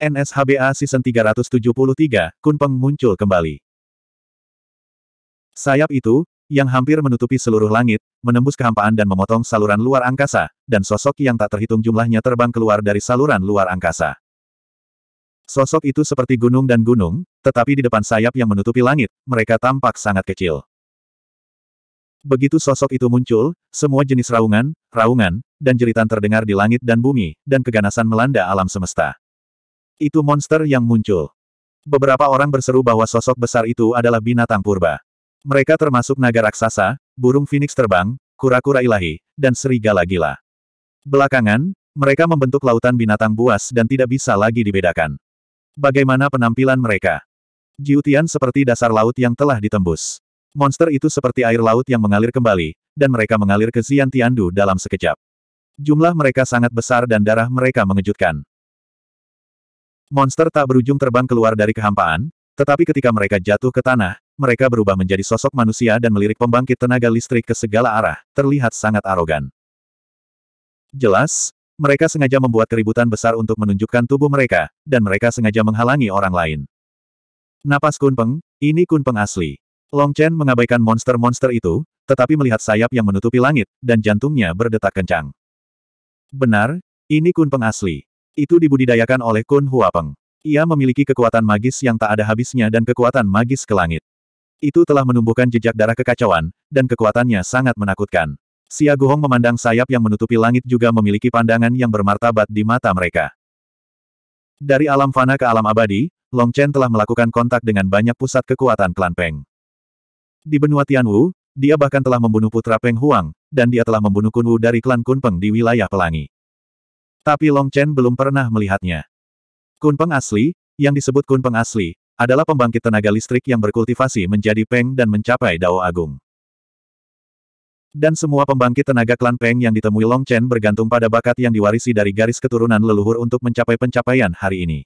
NSHBA Season 373, Kunpeng muncul kembali. Sayap itu, yang hampir menutupi seluruh langit, menembus kehampaan dan memotong saluran luar angkasa, dan sosok yang tak terhitung jumlahnya terbang keluar dari saluran luar angkasa. Sosok itu seperti gunung dan gunung, tetapi di depan sayap yang menutupi langit, mereka tampak sangat kecil. Begitu sosok itu muncul, semua jenis raungan, raungan, dan jeritan terdengar di langit dan bumi, dan keganasan melanda alam semesta. Itu monster yang muncul. Beberapa orang berseru bahwa sosok besar itu adalah binatang purba. Mereka termasuk naga raksasa, burung phoenix terbang, kura-kura ilahi, dan serigala gila. Belakangan, mereka membentuk lautan binatang buas dan tidak bisa lagi dibedakan. Bagaimana penampilan mereka? Jiutian seperti dasar laut yang telah ditembus. Monster itu seperti air laut yang mengalir kembali, dan mereka mengalir ke Xian Tiandu dalam sekejap. Jumlah mereka sangat besar dan darah mereka mengejutkan. Monster tak berujung terbang keluar dari kehampaan, tetapi ketika mereka jatuh ke tanah, mereka berubah menjadi sosok manusia dan melirik pembangkit tenaga listrik ke segala arah, terlihat sangat arogan. Jelas, mereka sengaja membuat keributan besar untuk menunjukkan tubuh mereka, dan mereka sengaja menghalangi orang lain. Napas Kunpeng, ini Kunpeng asli. Long Chen mengabaikan monster-monster itu, tetapi melihat sayap yang menutupi langit, dan jantungnya berdetak kencang. Benar, ini Kunpeng asli. Itu dibudidayakan oleh Kun Huapeng. Ia memiliki kekuatan magis yang tak ada habisnya dan kekuatan magis ke langit. Itu telah menumbuhkan jejak darah kekacauan, dan kekuatannya sangat menakutkan. Xia Guhong memandang sayap yang menutupi langit juga memiliki pandangan yang bermartabat di mata mereka. Dari alam fana ke alam abadi, Long Chen telah melakukan kontak dengan banyak pusat kekuatan klan Peng. Di benua Tianwu, dia bahkan telah membunuh putra Peng Huang, dan dia telah membunuh Kun Wu dari klan Kun Peng di wilayah Pelangi. Tapi Long Chen belum pernah melihatnya. Kunpeng asli, yang disebut kunpeng asli, adalah pembangkit tenaga listrik yang berkultivasi menjadi peng dan mencapai dao agung. Dan semua pembangkit tenaga klan peng yang ditemui Long Chen bergantung pada bakat yang diwarisi dari garis keturunan leluhur untuk mencapai pencapaian hari ini.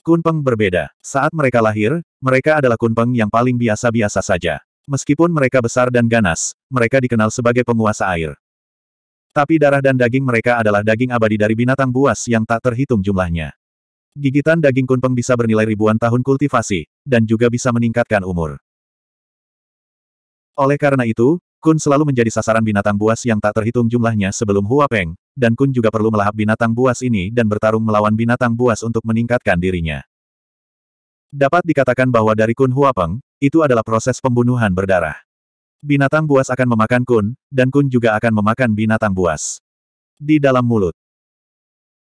Kunpeng berbeda. Saat mereka lahir, mereka adalah kunpeng yang paling biasa-biasa saja. Meskipun mereka besar dan ganas, mereka dikenal sebagai penguasa air. Tapi darah dan daging mereka adalah daging abadi dari binatang buas yang tak terhitung jumlahnya. Gigitan daging kunpeng bisa bernilai ribuan tahun kultivasi, dan juga bisa meningkatkan umur. Oleh karena itu, Kun selalu menjadi sasaran binatang buas yang tak terhitung jumlahnya sebelum Huapeng, dan Kun juga perlu melahap binatang buas ini dan bertarung melawan binatang buas untuk meningkatkan dirinya. Dapat dikatakan bahwa dari Kun Huapeng, itu adalah proses pembunuhan berdarah. Binatang buas akan memakan kun, dan kun juga akan memakan binatang buas. Di dalam mulut.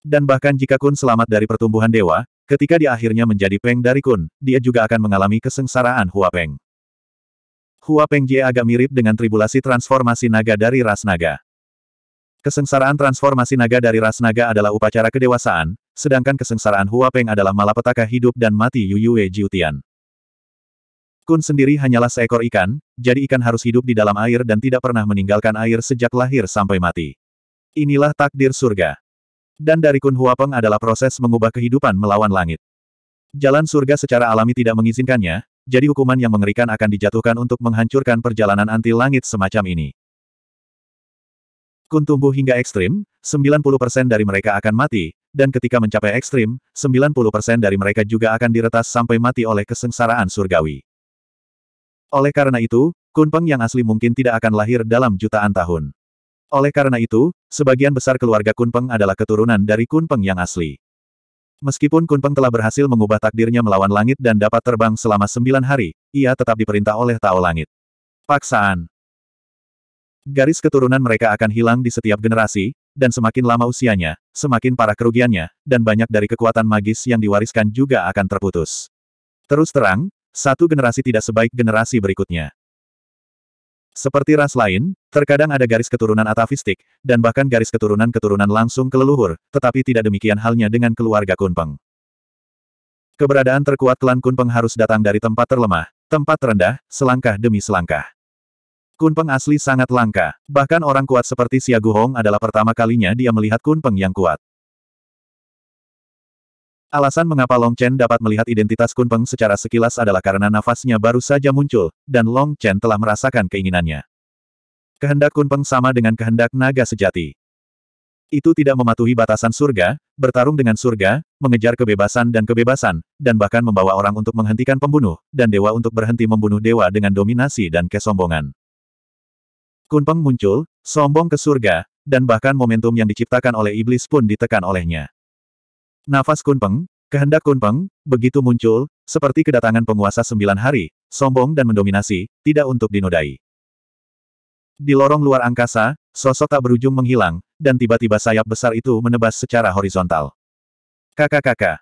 Dan bahkan jika kun selamat dari pertumbuhan dewa, ketika dia akhirnya menjadi peng dari kun, dia juga akan mengalami kesengsaraan Hua Peng. Hua Peng Jie agak mirip dengan tribulasi transformasi naga dari ras naga. Kesengsaraan transformasi naga dari ras naga adalah upacara kedewasaan, sedangkan kesengsaraan Hua Peng adalah malapetaka hidup dan mati Yu Yue Jiutian. Kun sendiri hanyalah seekor ikan, jadi ikan harus hidup di dalam air dan tidak pernah meninggalkan air sejak lahir sampai mati. Inilah takdir surga. Dan dari Kun Huapeng adalah proses mengubah kehidupan melawan langit. Jalan surga secara alami tidak mengizinkannya, jadi hukuman yang mengerikan akan dijatuhkan untuk menghancurkan perjalanan anti langit semacam ini. Kun tumbuh hingga ekstrim, 90% dari mereka akan mati, dan ketika mencapai ekstrim, 90% dari mereka juga akan diretas sampai mati oleh kesengsaraan surgawi. Oleh karena itu, Kunpeng yang asli mungkin tidak akan lahir dalam jutaan tahun. Oleh karena itu, sebagian besar keluarga Kunpeng adalah keturunan dari Kunpeng yang asli. Meskipun Kunpeng telah berhasil mengubah takdirnya melawan langit dan dapat terbang selama sembilan hari, ia tetap diperintah oleh Tao Langit. Paksaan. Garis keturunan mereka akan hilang di setiap generasi, dan semakin lama usianya, semakin parah kerugiannya, dan banyak dari kekuatan magis yang diwariskan juga akan terputus. Terus terang, satu generasi tidak sebaik generasi berikutnya. Seperti ras lain, terkadang ada garis keturunan atavistik, dan bahkan garis keturunan-keturunan langsung ke leluhur, tetapi tidak demikian halnya dengan keluarga Kunpeng. Keberadaan terkuat klan Kunpeng harus datang dari tempat terlemah, tempat terendah, selangkah demi selangkah. Kunpeng asli sangat langka. Bahkan orang kuat seperti Xia Guhong adalah pertama kalinya dia melihat Kunpeng yang kuat. Alasan mengapa Long Chen dapat melihat identitas Kunpeng secara sekilas adalah karena nafasnya baru saja muncul, dan Long Chen telah merasakan keinginannya. Kehendak Kunpeng sama dengan kehendak naga sejati. Itu tidak mematuhi batasan surga, bertarung dengan surga, mengejar kebebasan dan kebebasan, dan bahkan membawa orang untuk menghentikan pembunuh, dan dewa untuk berhenti membunuh dewa dengan dominasi dan kesombongan. Kunpeng muncul, sombong ke surga, dan bahkan momentum yang diciptakan oleh iblis pun ditekan olehnya. Nafas Kunpeng, kehendak Kunpeng, begitu muncul, seperti kedatangan penguasa sembilan hari, sombong dan mendominasi, tidak untuk dinodai. Di lorong luar angkasa, sosok tak berujung menghilang, dan tiba-tiba sayap besar itu menebas secara horizontal. Kakak-kakak.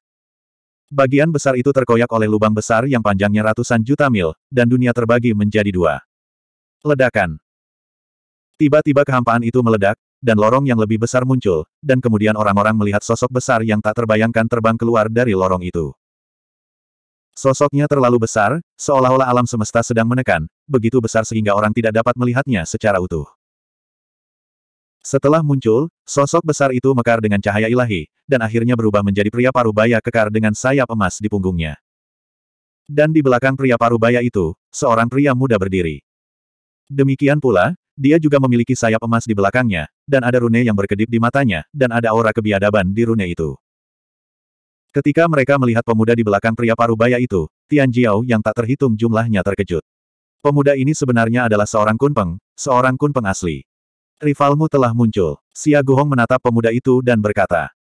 Bagian besar itu terkoyak oleh lubang besar yang panjangnya ratusan juta mil, dan dunia terbagi menjadi dua. Ledakan. Tiba-tiba kehampaan itu meledak, dan lorong yang lebih besar muncul, dan kemudian orang-orang melihat sosok besar yang tak terbayangkan terbang keluar dari lorong itu. Sosoknya terlalu besar, seolah-olah alam semesta sedang menekan, begitu besar sehingga orang tidak dapat melihatnya secara utuh. Setelah muncul, sosok besar itu mekar dengan cahaya ilahi, dan akhirnya berubah menjadi pria parubaya kekar dengan sayap emas di punggungnya. Dan di belakang pria parubaya itu, seorang pria muda berdiri. Demikian pula, dia juga memiliki sayap emas di belakangnya, dan ada rune yang berkedip di matanya, dan ada aura kebiadaban di rune itu. Ketika mereka melihat pemuda di belakang pria parubaya itu, Tian Jiao yang tak terhitung jumlahnya terkejut. Pemuda ini sebenarnya adalah seorang kunpeng, seorang kunpeng asli. Rivalmu telah muncul. Xia Guhong menatap pemuda itu dan berkata.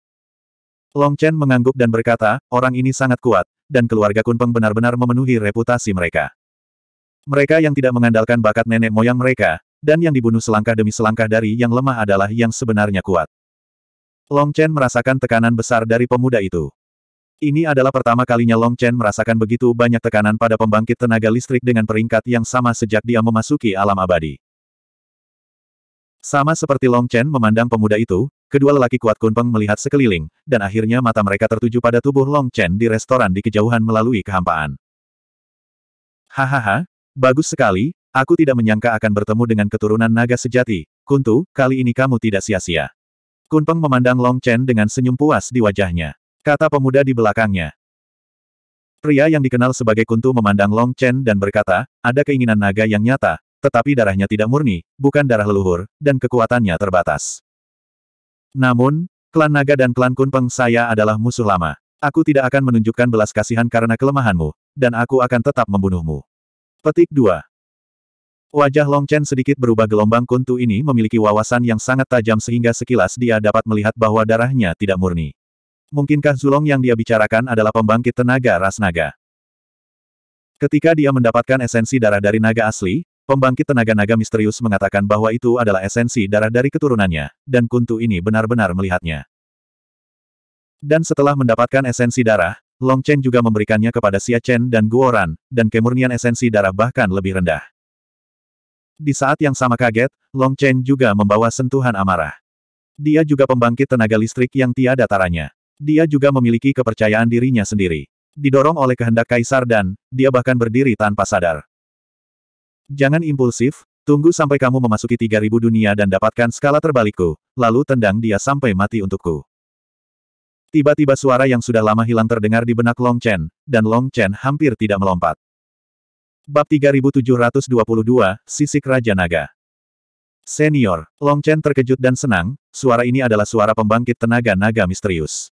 Long Chen mengangguk dan berkata, orang ini sangat kuat, dan keluarga kunpeng benar-benar memenuhi reputasi mereka. Mereka yang tidak mengandalkan bakat nenek moyang mereka, dan yang dibunuh selangkah demi selangkah dari yang lemah adalah yang sebenarnya kuat. Long Chen merasakan tekanan besar dari pemuda itu. Ini adalah pertama kalinya Long Chen merasakan begitu banyak tekanan pada pembangkit tenaga listrik dengan peringkat yang sama sejak dia memasuki alam abadi. Sama seperti Long Chen memandang pemuda itu, kedua lelaki kuat Kunpeng melihat sekeliling, dan akhirnya mata mereka tertuju pada tubuh Long Chen di restoran di kejauhan melalui kehampaan. Hahaha, bagus sekali, Aku tidak menyangka akan bertemu dengan keturunan naga sejati, Kuntu, kali ini kamu tidak sia-sia. Kunpeng memandang Long Chen dengan senyum puas di wajahnya. Kata pemuda di belakangnya. Pria yang dikenal sebagai Kuntu memandang Long Chen dan berkata, ada keinginan naga yang nyata, tetapi darahnya tidak murni, bukan darah leluhur, dan kekuatannya terbatas. Namun, klan naga dan klan Kunpeng saya adalah musuh lama. Aku tidak akan menunjukkan belas kasihan karena kelemahanmu, dan aku akan tetap membunuhmu. Petik 2. Wajah Long Chen sedikit berubah gelombang kuntu ini memiliki wawasan yang sangat tajam sehingga sekilas dia dapat melihat bahwa darahnya tidak murni. Mungkinkah Zulong yang dia bicarakan adalah pembangkit tenaga ras naga? Ketika dia mendapatkan esensi darah dari naga asli, pembangkit tenaga naga misterius mengatakan bahwa itu adalah esensi darah dari keturunannya, dan kuntu ini benar-benar melihatnya. Dan setelah mendapatkan esensi darah, Long Chen juga memberikannya kepada Xia Chen dan Guoran, dan kemurnian esensi darah bahkan lebih rendah. Di saat yang sama kaget, Long Chen juga membawa sentuhan amarah. Dia juga pembangkit tenaga listrik yang tiada taranya. Dia juga memiliki kepercayaan dirinya sendiri. Didorong oleh kehendak kaisar dan, dia bahkan berdiri tanpa sadar. Jangan impulsif, tunggu sampai kamu memasuki 3000 dunia dan dapatkan skala terbalikku, lalu tendang dia sampai mati untukku. Tiba-tiba suara yang sudah lama hilang terdengar di benak Long Chen, dan Long Chen hampir tidak melompat. Bab 3722, Sisik Raja Naga. Senior, Long Chen terkejut dan senang, suara ini adalah suara pembangkit tenaga naga misterius.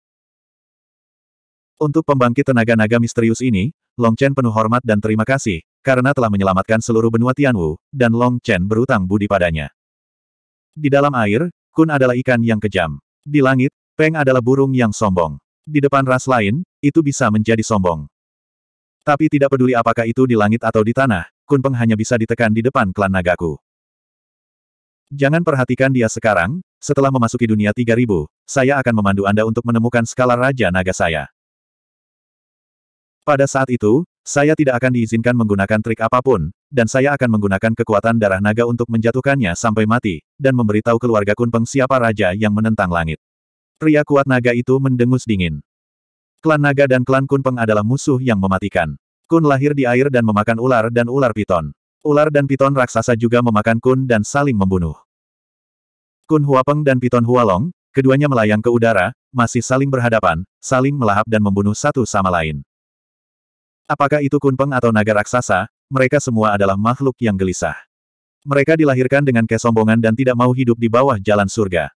Untuk pembangkit tenaga naga misterius ini, Long Chen penuh hormat dan terima kasih, karena telah menyelamatkan seluruh benua Tianwu, dan Long Chen berutang budi padanya. Di dalam air, Kun adalah ikan yang kejam. Di langit, Peng adalah burung yang sombong. Di depan ras lain, itu bisa menjadi sombong. Tapi tidak peduli apakah itu di langit atau di tanah, Kunpeng hanya bisa ditekan di depan klan Nagaku. Jangan perhatikan dia sekarang, setelah memasuki dunia 3000, saya akan memandu Anda untuk menemukan skala Raja Naga saya. Pada saat itu, saya tidak akan diizinkan menggunakan trik apapun, dan saya akan menggunakan kekuatan darah naga untuk menjatuhkannya sampai mati, dan memberitahu keluarga Kunpeng siapa raja yang menentang langit. Pria kuat naga itu mendengus dingin. Klan naga dan klan Kunpeng adalah musuh yang mematikan. Kun lahir di air dan memakan ular dan ular piton. Ular dan piton raksasa juga memakan Kun dan saling membunuh. Kun Huapeng dan piton Hualong, keduanya melayang ke udara, masih saling berhadapan, saling melahap dan membunuh satu sama lain. Apakah itu Kunpeng atau naga raksasa, mereka semua adalah makhluk yang gelisah. Mereka dilahirkan dengan kesombongan dan tidak mau hidup di bawah jalan surga.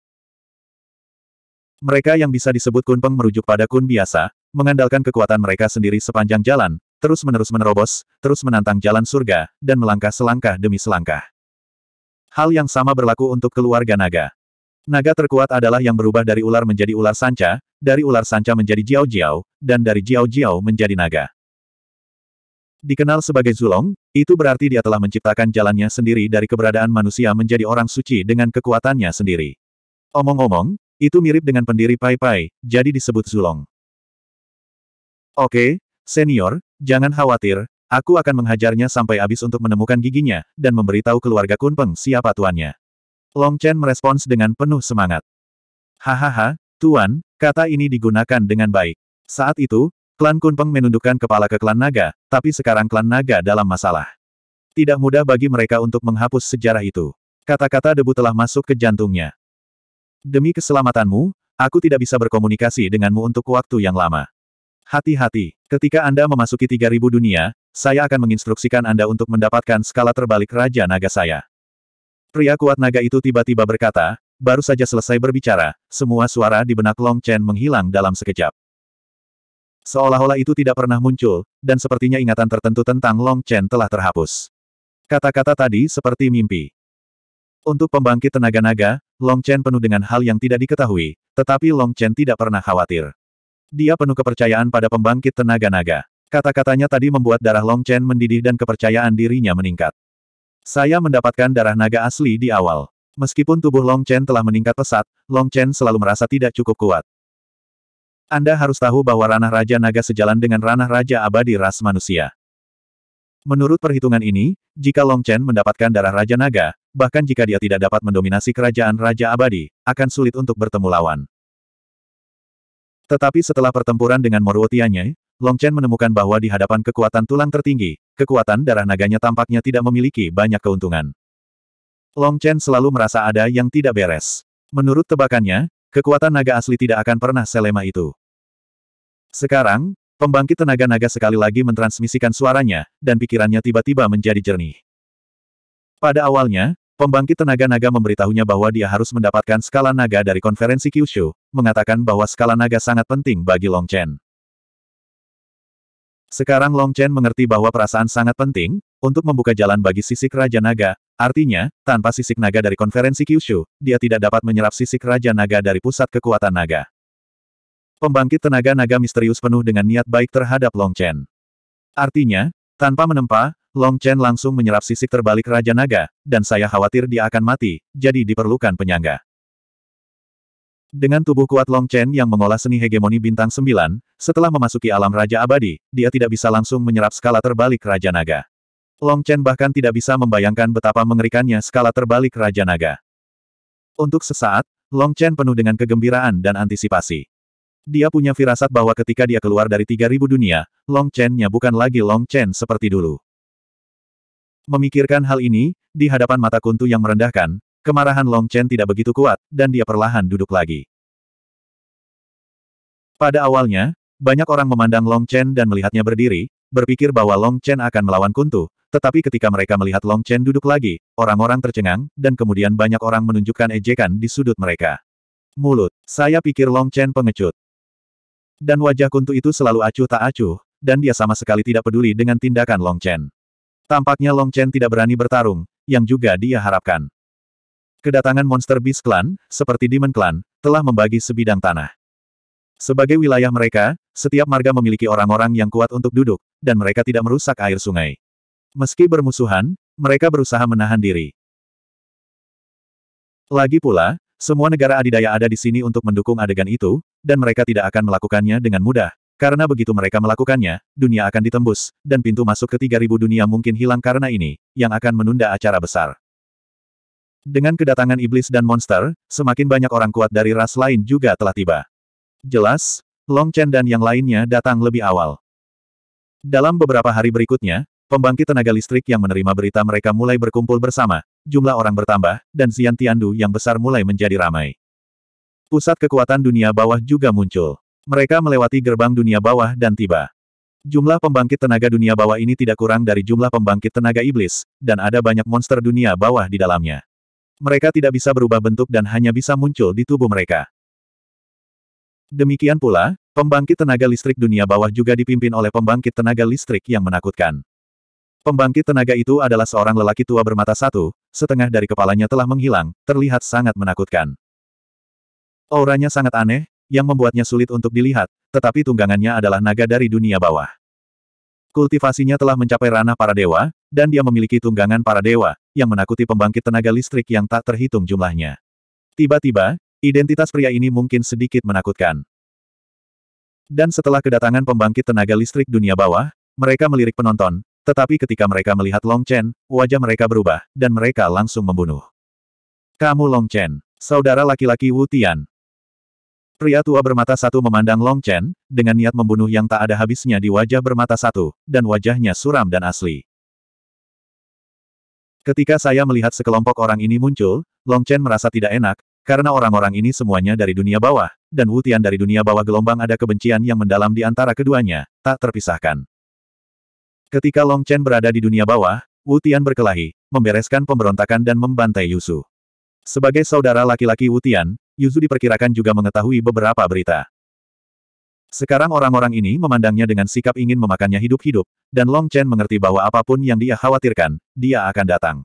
Mereka yang bisa disebut kunpeng merujuk pada kun biasa, mengandalkan kekuatan mereka sendiri sepanjang jalan, terus-menerus menerobos, terus menantang jalan surga, dan melangkah selangkah demi selangkah. Hal yang sama berlaku untuk keluarga naga. Naga terkuat adalah yang berubah dari ular menjadi ular sanca, dari ular sanca menjadi jiao-jiao, dan dari jiao-jiao menjadi naga. Dikenal sebagai Zulong, itu berarti dia telah menciptakan jalannya sendiri dari keberadaan manusia menjadi orang suci dengan kekuatannya sendiri. Omong-omong, itu mirip dengan pendiri Pai Pai, jadi disebut Zulong. Oke, senior, jangan khawatir, aku akan menghajarnya sampai habis untuk menemukan giginya, dan memberitahu keluarga Kunpeng siapa tuannya. Long Chen merespons dengan penuh semangat. Hahaha, tuan, kata ini digunakan dengan baik. Saat itu, klan Kunpeng menundukkan kepala ke klan Naga, tapi sekarang klan Naga dalam masalah. Tidak mudah bagi mereka untuk menghapus sejarah itu. Kata-kata debu telah masuk ke jantungnya. Demi keselamatanmu, aku tidak bisa berkomunikasi denganmu untuk waktu yang lama. Hati-hati, ketika Anda memasuki 3000 dunia, saya akan menginstruksikan Anda untuk mendapatkan skala terbalik Raja Naga saya. Pria kuat naga itu tiba-tiba berkata, baru saja selesai berbicara, semua suara di benak Long Chen menghilang dalam sekejap. Seolah-olah itu tidak pernah muncul, dan sepertinya ingatan tertentu tentang Long Chen telah terhapus. Kata-kata tadi seperti mimpi. Untuk pembangkit tenaga naga, Long Chen penuh dengan hal yang tidak diketahui, tetapi Long Chen tidak pernah khawatir. Dia penuh kepercayaan pada pembangkit tenaga naga. Kata-katanya tadi membuat darah Long Chen mendidih dan kepercayaan dirinya meningkat. Saya mendapatkan darah naga asli di awal. Meskipun tubuh Long Chen telah meningkat pesat, Long Chen selalu merasa tidak cukup kuat. Anda harus tahu bahwa ranah Raja Naga sejalan dengan ranah Raja Abadi ras manusia. Menurut perhitungan ini, jika Long Chen mendapatkan darah Raja Naga, bahkan jika dia tidak dapat mendominasi kerajaan Raja Abadi, akan sulit untuk bertemu lawan. Tetapi setelah pertempuran dengan Long Chen menemukan bahwa di hadapan kekuatan tulang tertinggi, kekuatan darah naganya tampaknya tidak memiliki banyak keuntungan. Long Chen selalu merasa ada yang tidak beres. Menurut tebakannya, kekuatan naga asli tidak akan pernah selema itu. Sekarang, pembangkit tenaga naga sekali lagi mentransmisikan suaranya, dan pikirannya tiba-tiba menjadi jernih. Pada awalnya, pembangkit tenaga naga memberitahunya bahwa dia harus mendapatkan skala naga dari konferensi Kyushu, mengatakan bahwa skala naga sangat penting bagi Long Chen. Sekarang Long Chen mengerti bahwa perasaan sangat penting, untuk membuka jalan bagi sisik Raja Naga, artinya, tanpa sisik naga dari konferensi Kyushu, dia tidak dapat menyerap sisik Raja Naga dari pusat kekuatan naga. Pembangkit tenaga naga misterius penuh dengan niat baik terhadap Long Chen. Artinya, tanpa menempa, Long Chen langsung menyerap sisik terbalik Raja Naga, dan saya khawatir dia akan mati, jadi diperlukan penyangga. Dengan tubuh kuat Long Chen yang mengolah seni hegemoni bintang 9, setelah memasuki alam Raja Abadi, dia tidak bisa langsung menyerap skala terbalik Raja Naga. Long Chen bahkan tidak bisa membayangkan betapa mengerikannya skala terbalik Raja Naga. Untuk sesaat, Long Chen penuh dengan kegembiraan dan antisipasi. Dia punya firasat bahwa ketika dia keluar dari 3000 dunia, Long Chen-nya bukan lagi Long Chen seperti dulu. Memikirkan hal ini, di hadapan mata kuntu yang merendahkan, kemarahan Long Chen tidak begitu kuat, dan dia perlahan duduk lagi. Pada awalnya, banyak orang memandang Long Chen dan melihatnya berdiri, berpikir bahwa Long Chen akan melawan kuntu, tetapi ketika mereka melihat Long Chen duduk lagi, orang-orang tercengang, dan kemudian banyak orang menunjukkan ejekan di sudut mereka. Mulut, saya pikir Long Chen pengecut. Dan wajah kuntu itu selalu acuh tak acuh, dan dia sama sekali tidak peduli dengan tindakan Long Chen. Tampaknya Long Chen tidak berani bertarung, yang juga dia harapkan. Kedatangan monster Beast Clan, seperti Demon Clan, telah membagi sebidang tanah. Sebagai wilayah mereka, setiap marga memiliki orang-orang yang kuat untuk duduk, dan mereka tidak merusak air sungai. Meski bermusuhan, mereka berusaha menahan diri. Lagi pula, semua negara adidaya ada di sini untuk mendukung adegan itu, dan mereka tidak akan melakukannya dengan mudah, karena begitu mereka melakukannya, dunia akan ditembus, dan pintu masuk ke 3000 dunia mungkin hilang karena ini, yang akan menunda acara besar. Dengan kedatangan iblis dan monster, semakin banyak orang kuat dari ras lain juga telah tiba. Jelas, Long Chen dan yang lainnya datang lebih awal. Dalam beberapa hari berikutnya, pembangkit tenaga listrik yang menerima berita mereka mulai berkumpul bersama, jumlah orang bertambah, dan Xian Tiandu yang besar mulai menjadi ramai. Pusat kekuatan dunia bawah juga muncul. Mereka melewati gerbang dunia bawah dan tiba. Jumlah pembangkit tenaga dunia bawah ini tidak kurang dari jumlah pembangkit tenaga iblis, dan ada banyak monster dunia bawah di dalamnya. Mereka tidak bisa berubah bentuk dan hanya bisa muncul di tubuh mereka. Demikian pula, pembangkit tenaga listrik dunia bawah juga dipimpin oleh pembangkit tenaga listrik yang menakutkan. Pembangkit tenaga itu adalah seorang lelaki tua bermata satu, setengah dari kepalanya telah menghilang, terlihat sangat menakutkan. Auranya sangat aneh, yang membuatnya sulit untuk dilihat, tetapi tunggangannya adalah naga dari dunia bawah. Kultivasinya telah mencapai ranah para dewa, dan dia memiliki tunggangan para dewa, yang menakuti pembangkit tenaga listrik yang tak terhitung jumlahnya. Tiba-tiba, identitas pria ini mungkin sedikit menakutkan. Dan setelah kedatangan pembangkit tenaga listrik dunia bawah, mereka melirik penonton, tetapi ketika mereka melihat Long Chen, wajah mereka berubah, dan mereka langsung membunuh. Kamu Long Chen, saudara laki-laki Wu Tian. Pria tua bermata satu memandang Long Chen, dengan niat membunuh yang tak ada habisnya di wajah bermata satu, dan wajahnya suram dan asli. Ketika saya melihat sekelompok orang ini muncul, Long Chen merasa tidak enak, karena orang-orang ini semuanya dari dunia bawah, dan Wutian dari dunia bawah gelombang ada kebencian yang mendalam di antara keduanya, tak terpisahkan. Ketika Long Chen berada di dunia bawah, Wutian berkelahi, membereskan pemberontakan dan membantai Yusu. Sebagai saudara laki-laki Wutian, Yuzu diperkirakan juga mengetahui beberapa berita. Sekarang orang-orang ini memandangnya dengan sikap ingin memakannya hidup-hidup, dan Long Chen mengerti bahwa apapun yang dia khawatirkan, dia akan datang.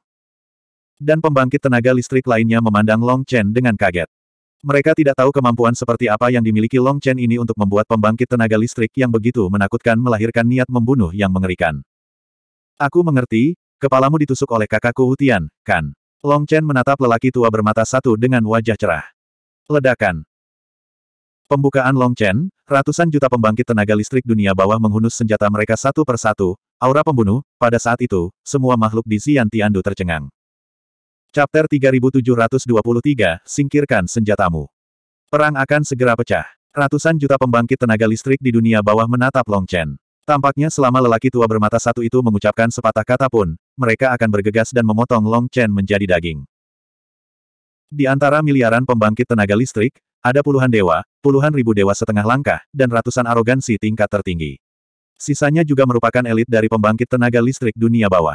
Dan pembangkit tenaga listrik lainnya memandang Long Chen dengan kaget. Mereka tidak tahu kemampuan seperti apa yang dimiliki Long Chen ini untuk membuat pembangkit tenaga listrik yang begitu menakutkan melahirkan niat membunuh yang mengerikan. Aku mengerti, kepalamu ditusuk oleh kakakku Hutian, kan? Long Chen menatap lelaki tua bermata satu dengan wajah cerah. Ledakan. Pembukaan Long Chen, ratusan juta pembangkit tenaga listrik dunia bawah menghunus senjata mereka satu persatu, aura pembunuh, pada saat itu, semua makhluk di Xian Tiandu tercengang. Chapter 3723, Singkirkan Senjatamu. Perang akan segera pecah. Ratusan juta pembangkit tenaga listrik di dunia bawah menatap Long Chen. Tampaknya selama lelaki tua bermata satu itu mengucapkan sepatah kata pun, mereka akan bergegas dan memotong Long Chen menjadi daging. Di antara miliaran pembangkit tenaga listrik, ada puluhan dewa, puluhan ribu dewa setengah langkah, dan ratusan arogansi tingkat tertinggi. Sisanya juga merupakan elit dari pembangkit tenaga listrik dunia bawah.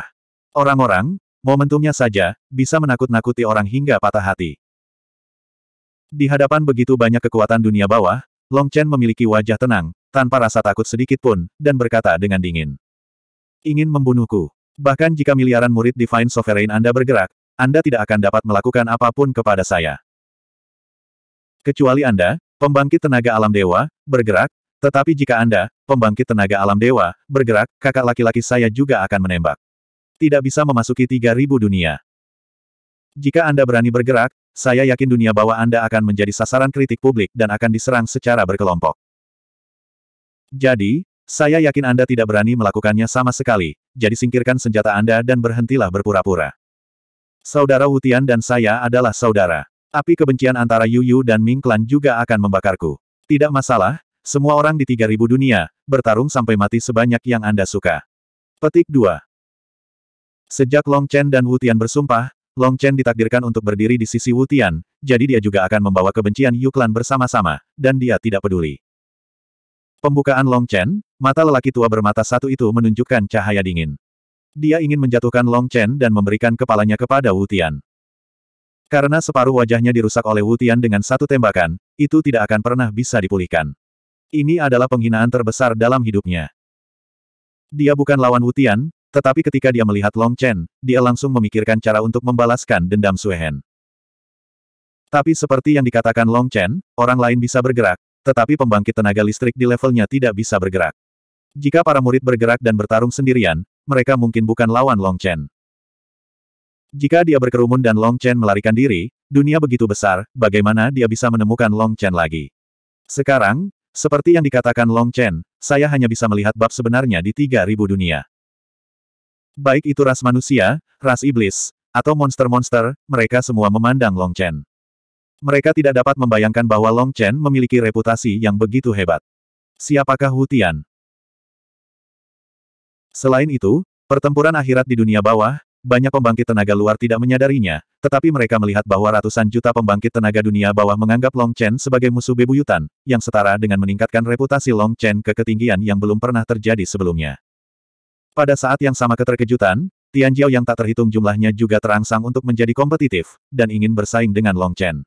Orang-orang, momentumnya saja, bisa menakut-nakuti orang hingga patah hati. Di hadapan begitu banyak kekuatan dunia bawah, Long Chen memiliki wajah tenang, tanpa rasa takut sedikit pun, dan berkata dengan dingin. Ingin membunuhku. Bahkan jika miliaran murid Divine Sovereign Anda bergerak, anda tidak akan dapat melakukan apapun kepada saya. Kecuali Anda, pembangkit tenaga alam dewa, bergerak, tetapi jika Anda, pembangkit tenaga alam dewa, bergerak, kakak laki-laki saya juga akan menembak. Tidak bisa memasuki 3000 dunia. Jika Anda berani bergerak, saya yakin dunia bawah Anda akan menjadi sasaran kritik publik dan akan diserang secara berkelompok. Jadi, saya yakin Anda tidak berani melakukannya sama sekali, jadi singkirkan senjata Anda dan berhentilah berpura-pura. Saudara Wutian dan saya adalah saudara. Api kebencian antara Yu Yu dan Ming Klan juga akan membakarku. Tidak masalah, semua orang di 3000 dunia, bertarung sampai mati sebanyak yang Anda suka. Petik 2. Sejak Long Chen dan Wutian bersumpah, Long Chen ditakdirkan untuk berdiri di sisi Wutian, jadi dia juga akan membawa kebencian Yu Klan bersama-sama, dan dia tidak peduli. Pembukaan Long Chen, mata lelaki tua bermata satu itu menunjukkan cahaya dingin. Dia ingin menjatuhkan Long Chen dan memberikan kepalanya kepada Wu Tian. Karena separuh wajahnya dirusak oleh Wu Tian dengan satu tembakan, itu tidak akan pernah bisa dipulihkan. Ini adalah penghinaan terbesar dalam hidupnya. Dia bukan lawan Wu Tian, tetapi ketika dia melihat Long Chen, dia langsung memikirkan cara untuk membalaskan dendam Suehen. Tapi seperti yang dikatakan Long Chen, orang lain bisa bergerak, tetapi pembangkit tenaga listrik di levelnya tidak bisa bergerak. Jika para murid bergerak dan bertarung sendirian, mereka mungkin bukan lawan Long Chen. Jika dia berkerumun dan Long Chen melarikan diri, dunia begitu besar, bagaimana dia bisa menemukan Long Chen lagi? Sekarang, seperti yang dikatakan Long Chen, saya hanya bisa melihat bab sebenarnya di 3000 dunia. Baik itu ras manusia, ras iblis, atau monster-monster, mereka semua memandang Long Chen. Mereka tidak dapat membayangkan bahwa Long Chen memiliki reputasi yang begitu hebat. Siapakah Hu Tian? Selain itu, pertempuran akhirat di dunia bawah, banyak pembangkit tenaga luar tidak menyadarinya, tetapi mereka melihat bahwa ratusan juta pembangkit tenaga dunia bawah menganggap Long Chen sebagai musuh bebuyutan, yang setara dengan meningkatkan reputasi Long Chen ke ketinggian yang belum pernah terjadi sebelumnya. Pada saat yang sama keterkejutan, Tian Jiao yang tak terhitung jumlahnya juga terangsang untuk menjadi kompetitif, dan ingin bersaing dengan Long Chen.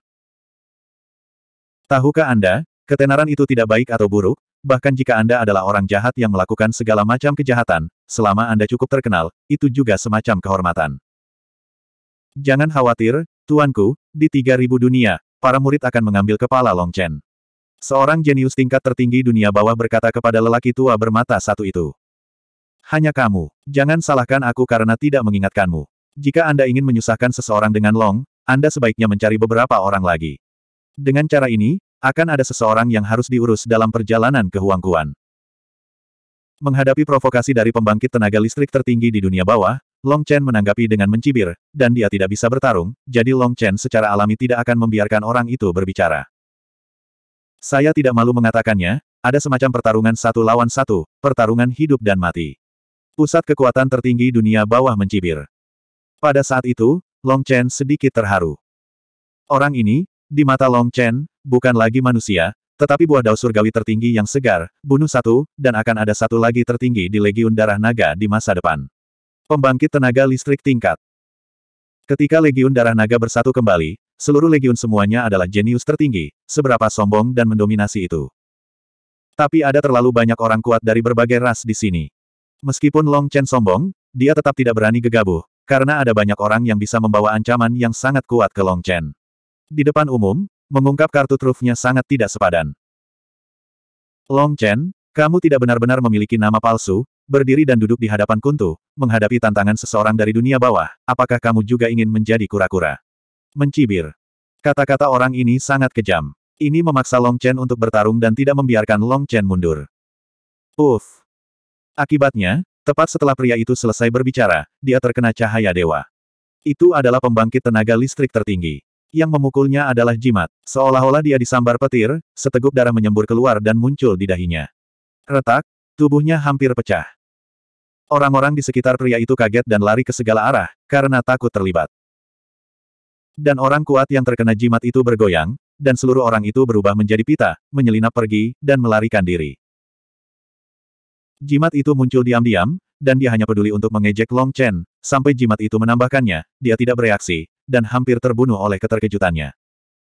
Tahukah Anda, ketenaran itu tidak baik atau buruk, Bahkan jika Anda adalah orang jahat yang melakukan segala macam kejahatan, selama Anda cukup terkenal, itu juga semacam kehormatan. Jangan khawatir, Tuanku, di 3000 dunia, para murid akan mengambil kepala Long Chen. Seorang jenius tingkat tertinggi dunia bawah berkata kepada lelaki tua bermata satu itu. Hanya kamu. Jangan salahkan aku karena tidak mengingatkanmu. Jika Anda ingin menyusahkan seseorang dengan Long, Anda sebaiknya mencari beberapa orang lagi. Dengan cara ini, akan ada seseorang yang harus diurus dalam perjalanan ke Huangkuan. Menghadapi provokasi dari pembangkit tenaga listrik tertinggi di dunia bawah, Long Chen menanggapi dengan mencibir, dan dia tidak bisa bertarung, jadi Long Chen secara alami tidak akan membiarkan orang itu berbicara. Saya tidak malu mengatakannya, ada semacam pertarungan satu lawan satu, pertarungan hidup dan mati. Pusat kekuatan tertinggi dunia bawah mencibir. Pada saat itu, Long Chen sedikit terharu. Orang ini, di mata Long Chen, bukan lagi manusia, tetapi buah dao surgawi tertinggi yang segar, bunuh satu, dan akan ada satu lagi tertinggi di Legiun Darah Naga di masa depan. Pembangkit tenaga listrik tingkat. Ketika Legiun Darah Naga bersatu kembali, seluruh Legiun semuanya adalah jenius tertinggi, seberapa sombong dan mendominasi itu. Tapi ada terlalu banyak orang kuat dari berbagai ras di sini. Meskipun Long Chen sombong, dia tetap tidak berani gegabah, karena ada banyak orang yang bisa membawa ancaman yang sangat kuat ke Long Chen di depan umum, mengungkap kartu trufnya sangat tidak sepadan. Long Chen, kamu tidak benar-benar memiliki nama palsu, berdiri dan duduk di hadapan kuntu, menghadapi tantangan seseorang dari dunia bawah, apakah kamu juga ingin menjadi kura-kura? Mencibir. Kata-kata orang ini sangat kejam. Ini memaksa Long Chen untuk bertarung dan tidak membiarkan Long Chen mundur. Uff. Akibatnya, tepat setelah pria itu selesai berbicara, dia terkena cahaya dewa. Itu adalah pembangkit tenaga listrik tertinggi. Yang memukulnya adalah jimat. Seolah-olah dia disambar petir, seteguk darah menyembur keluar dan muncul di dahinya. Retak, tubuhnya hampir pecah. Orang-orang di sekitar pria itu kaget dan lari ke segala arah, karena takut terlibat. Dan orang kuat yang terkena jimat itu bergoyang, dan seluruh orang itu berubah menjadi pita, menyelinap pergi, dan melarikan diri. Jimat itu muncul diam-diam, dan dia hanya peduli untuk mengejek Long Chen, sampai jimat itu menambahkannya, dia tidak bereaksi, dan hampir terbunuh oleh keterkejutannya.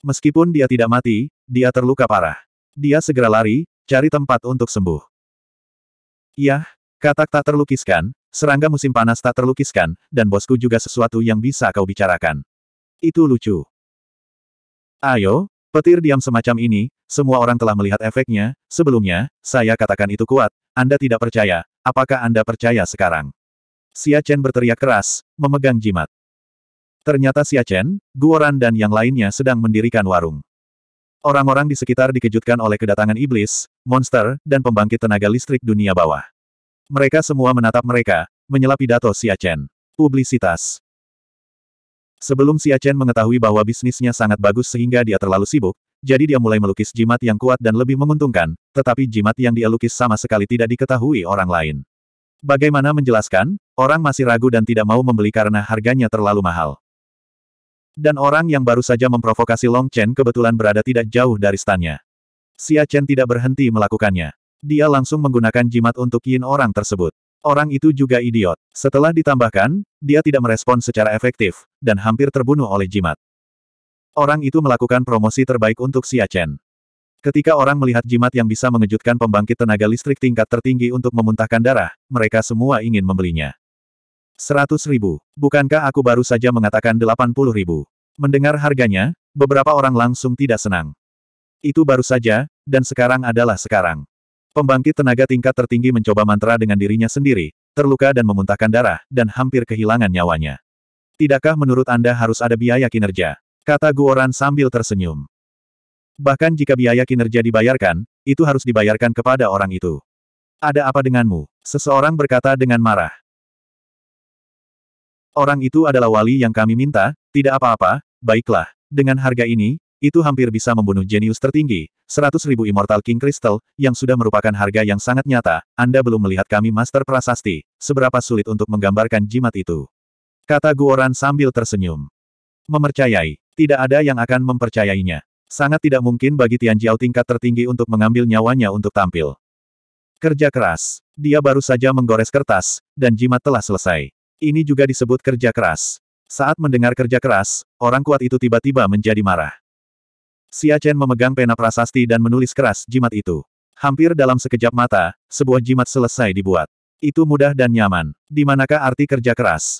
Meskipun dia tidak mati, dia terluka parah. Dia segera lari, cari tempat untuk sembuh. Yah, katak tak terlukiskan, serangga musim panas tak terlukiskan, dan bosku juga sesuatu yang bisa kau bicarakan. Itu lucu. Ayo, petir diam semacam ini, semua orang telah melihat efeknya, sebelumnya, saya katakan itu kuat, Anda tidak percaya, apakah Anda percaya sekarang? Xia Chen berteriak keras, memegang jimat. Ternyata Xia Chen, Guoran dan yang lainnya sedang mendirikan warung. Orang-orang di sekitar dikejutkan oleh kedatangan iblis, monster, dan pembangkit tenaga listrik dunia bawah. Mereka semua menatap mereka, menyela pidato Xia Chen. Publisitas. Sebelum Xia Chen mengetahui bahwa bisnisnya sangat bagus sehingga dia terlalu sibuk, jadi dia mulai melukis jimat yang kuat dan lebih menguntungkan, tetapi jimat yang dia lukis sama sekali tidak diketahui orang lain. Bagaimana menjelaskan, orang masih ragu dan tidak mau membeli karena harganya terlalu mahal. Dan orang yang baru saja memprovokasi Long Chen kebetulan berada tidak jauh dari stannya. Xia Chen tidak berhenti melakukannya. Dia langsung menggunakan jimat untuk yin orang tersebut. Orang itu juga idiot. Setelah ditambahkan, dia tidak merespon secara efektif, dan hampir terbunuh oleh jimat. Orang itu melakukan promosi terbaik untuk Xia Chen. Ketika orang melihat jimat yang bisa mengejutkan pembangkit tenaga listrik tingkat tertinggi untuk memuntahkan darah, mereka semua ingin membelinya. Seratus ribu. Bukankah aku baru saja mengatakan delapan puluh ribu? Mendengar harganya, beberapa orang langsung tidak senang. Itu baru saja, dan sekarang adalah sekarang. Pembangkit tenaga tingkat tertinggi mencoba mantra dengan dirinya sendiri, terluka dan memuntahkan darah, dan hampir kehilangan nyawanya. Tidakkah menurut Anda harus ada biaya kinerja? Kata Guoran sambil tersenyum. Bahkan jika biaya kinerja dibayarkan, itu harus dibayarkan kepada orang itu. Ada apa denganmu? Seseorang berkata dengan marah. Orang itu adalah wali yang kami minta, tidak apa-apa, baiklah. Dengan harga ini, itu hampir bisa membunuh jenius tertinggi, 100 ribu Immortal King Crystal, yang sudah merupakan harga yang sangat nyata, Anda belum melihat kami Master Prasasti, seberapa sulit untuk menggambarkan jimat itu. Kata Guoran sambil tersenyum. Memercayai, tidak ada yang akan mempercayainya. Sangat tidak mungkin bagi Tian Jiao tingkat tertinggi untuk mengambil nyawanya untuk tampil. Kerja keras, dia baru saja menggores kertas, dan jimat telah selesai. Ini juga disebut kerja keras. Saat mendengar kerja keras, orang kuat itu tiba-tiba menjadi marah. Xia Chen memegang pena prasasti dan menulis keras jimat itu. Hampir dalam sekejap mata, sebuah jimat selesai dibuat. Itu mudah dan nyaman. Di manakah arti kerja keras?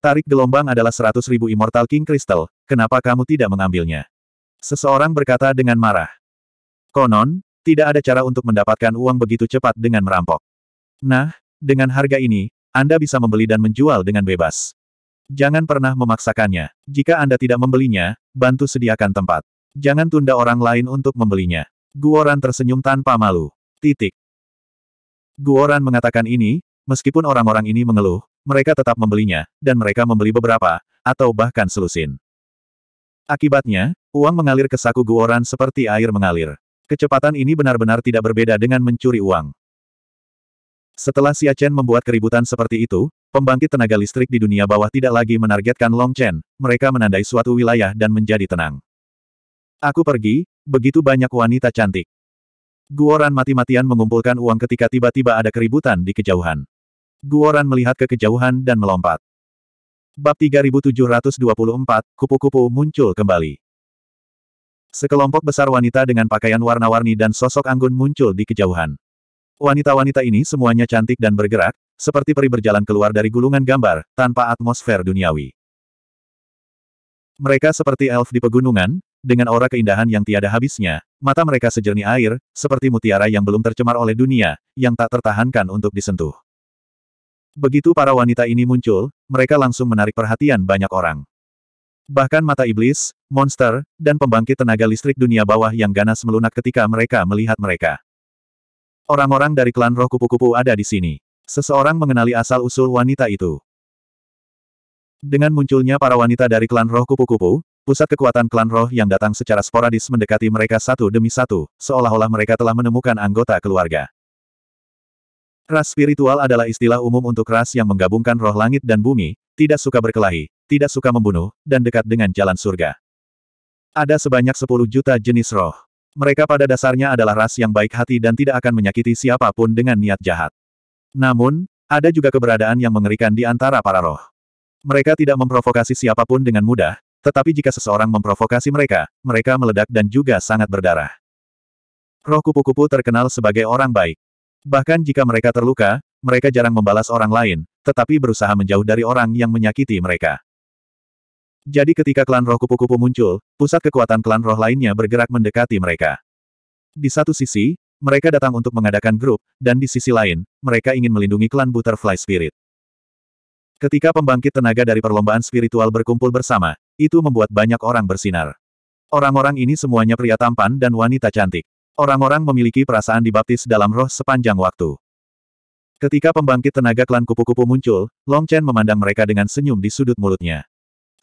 Tarik gelombang adalah seratus ribu Immortal King Crystal, kenapa kamu tidak mengambilnya? Seseorang berkata dengan marah. Konon, tidak ada cara untuk mendapatkan uang begitu cepat dengan merampok. Nah, dengan harga ini, anda bisa membeli dan menjual dengan bebas. Jangan pernah memaksakannya. Jika Anda tidak membelinya, bantu sediakan tempat. Jangan tunda orang lain untuk membelinya. Guoran tersenyum tanpa malu. Titik. Guoran mengatakan ini, meskipun orang-orang ini mengeluh, mereka tetap membelinya, dan mereka membeli beberapa, atau bahkan selusin. Akibatnya, uang mengalir ke saku Guoran seperti air mengalir. Kecepatan ini benar-benar tidak berbeda dengan mencuri uang. Setelah Chen membuat keributan seperti itu, pembangkit tenaga listrik di dunia bawah tidak lagi menargetkan Longchen, mereka menandai suatu wilayah dan menjadi tenang. Aku pergi, begitu banyak wanita cantik. Guoran mati-matian mengumpulkan uang ketika tiba-tiba ada keributan di kejauhan. Guoran melihat ke kejauhan dan melompat. Bab 3724, kupu-kupu muncul kembali. Sekelompok besar wanita dengan pakaian warna-warni dan sosok anggun muncul di kejauhan. Wanita-wanita ini semuanya cantik dan bergerak, seperti peri berjalan keluar dari gulungan gambar, tanpa atmosfer duniawi. Mereka seperti elf di pegunungan, dengan aura keindahan yang tiada habisnya, mata mereka sejernih air, seperti mutiara yang belum tercemar oleh dunia, yang tak tertahankan untuk disentuh. Begitu para wanita ini muncul, mereka langsung menarik perhatian banyak orang. Bahkan mata iblis, monster, dan pembangkit tenaga listrik dunia bawah yang ganas melunak ketika mereka melihat mereka. Orang-orang dari klan roh kupu-kupu ada di sini. Seseorang mengenali asal-usul wanita itu. Dengan munculnya para wanita dari klan roh kupu-kupu, pusat kekuatan klan roh yang datang secara sporadis mendekati mereka satu demi satu, seolah-olah mereka telah menemukan anggota keluarga. Ras spiritual adalah istilah umum untuk ras yang menggabungkan roh langit dan bumi, tidak suka berkelahi, tidak suka membunuh, dan dekat dengan jalan surga. Ada sebanyak 10 juta jenis roh. Mereka pada dasarnya adalah ras yang baik hati dan tidak akan menyakiti siapapun dengan niat jahat. Namun, ada juga keberadaan yang mengerikan di antara para roh. Mereka tidak memprovokasi siapapun dengan mudah, tetapi jika seseorang memprovokasi mereka, mereka meledak dan juga sangat berdarah. Roh kupu-kupu terkenal sebagai orang baik. Bahkan jika mereka terluka, mereka jarang membalas orang lain, tetapi berusaha menjauh dari orang yang menyakiti mereka. Jadi ketika klan roh kupu-kupu muncul, pusat kekuatan klan roh lainnya bergerak mendekati mereka. Di satu sisi, mereka datang untuk mengadakan grup, dan di sisi lain, mereka ingin melindungi klan Butterfly Spirit. Ketika pembangkit tenaga dari perlombaan spiritual berkumpul bersama, itu membuat banyak orang bersinar. Orang-orang ini semuanya pria tampan dan wanita cantik. Orang-orang memiliki perasaan dibaptis dalam roh sepanjang waktu. Ketika pembangkit tenaga klan kupu-kupu muncul, Long Chen memandang mereka dengan senyum di sudut mulutnya.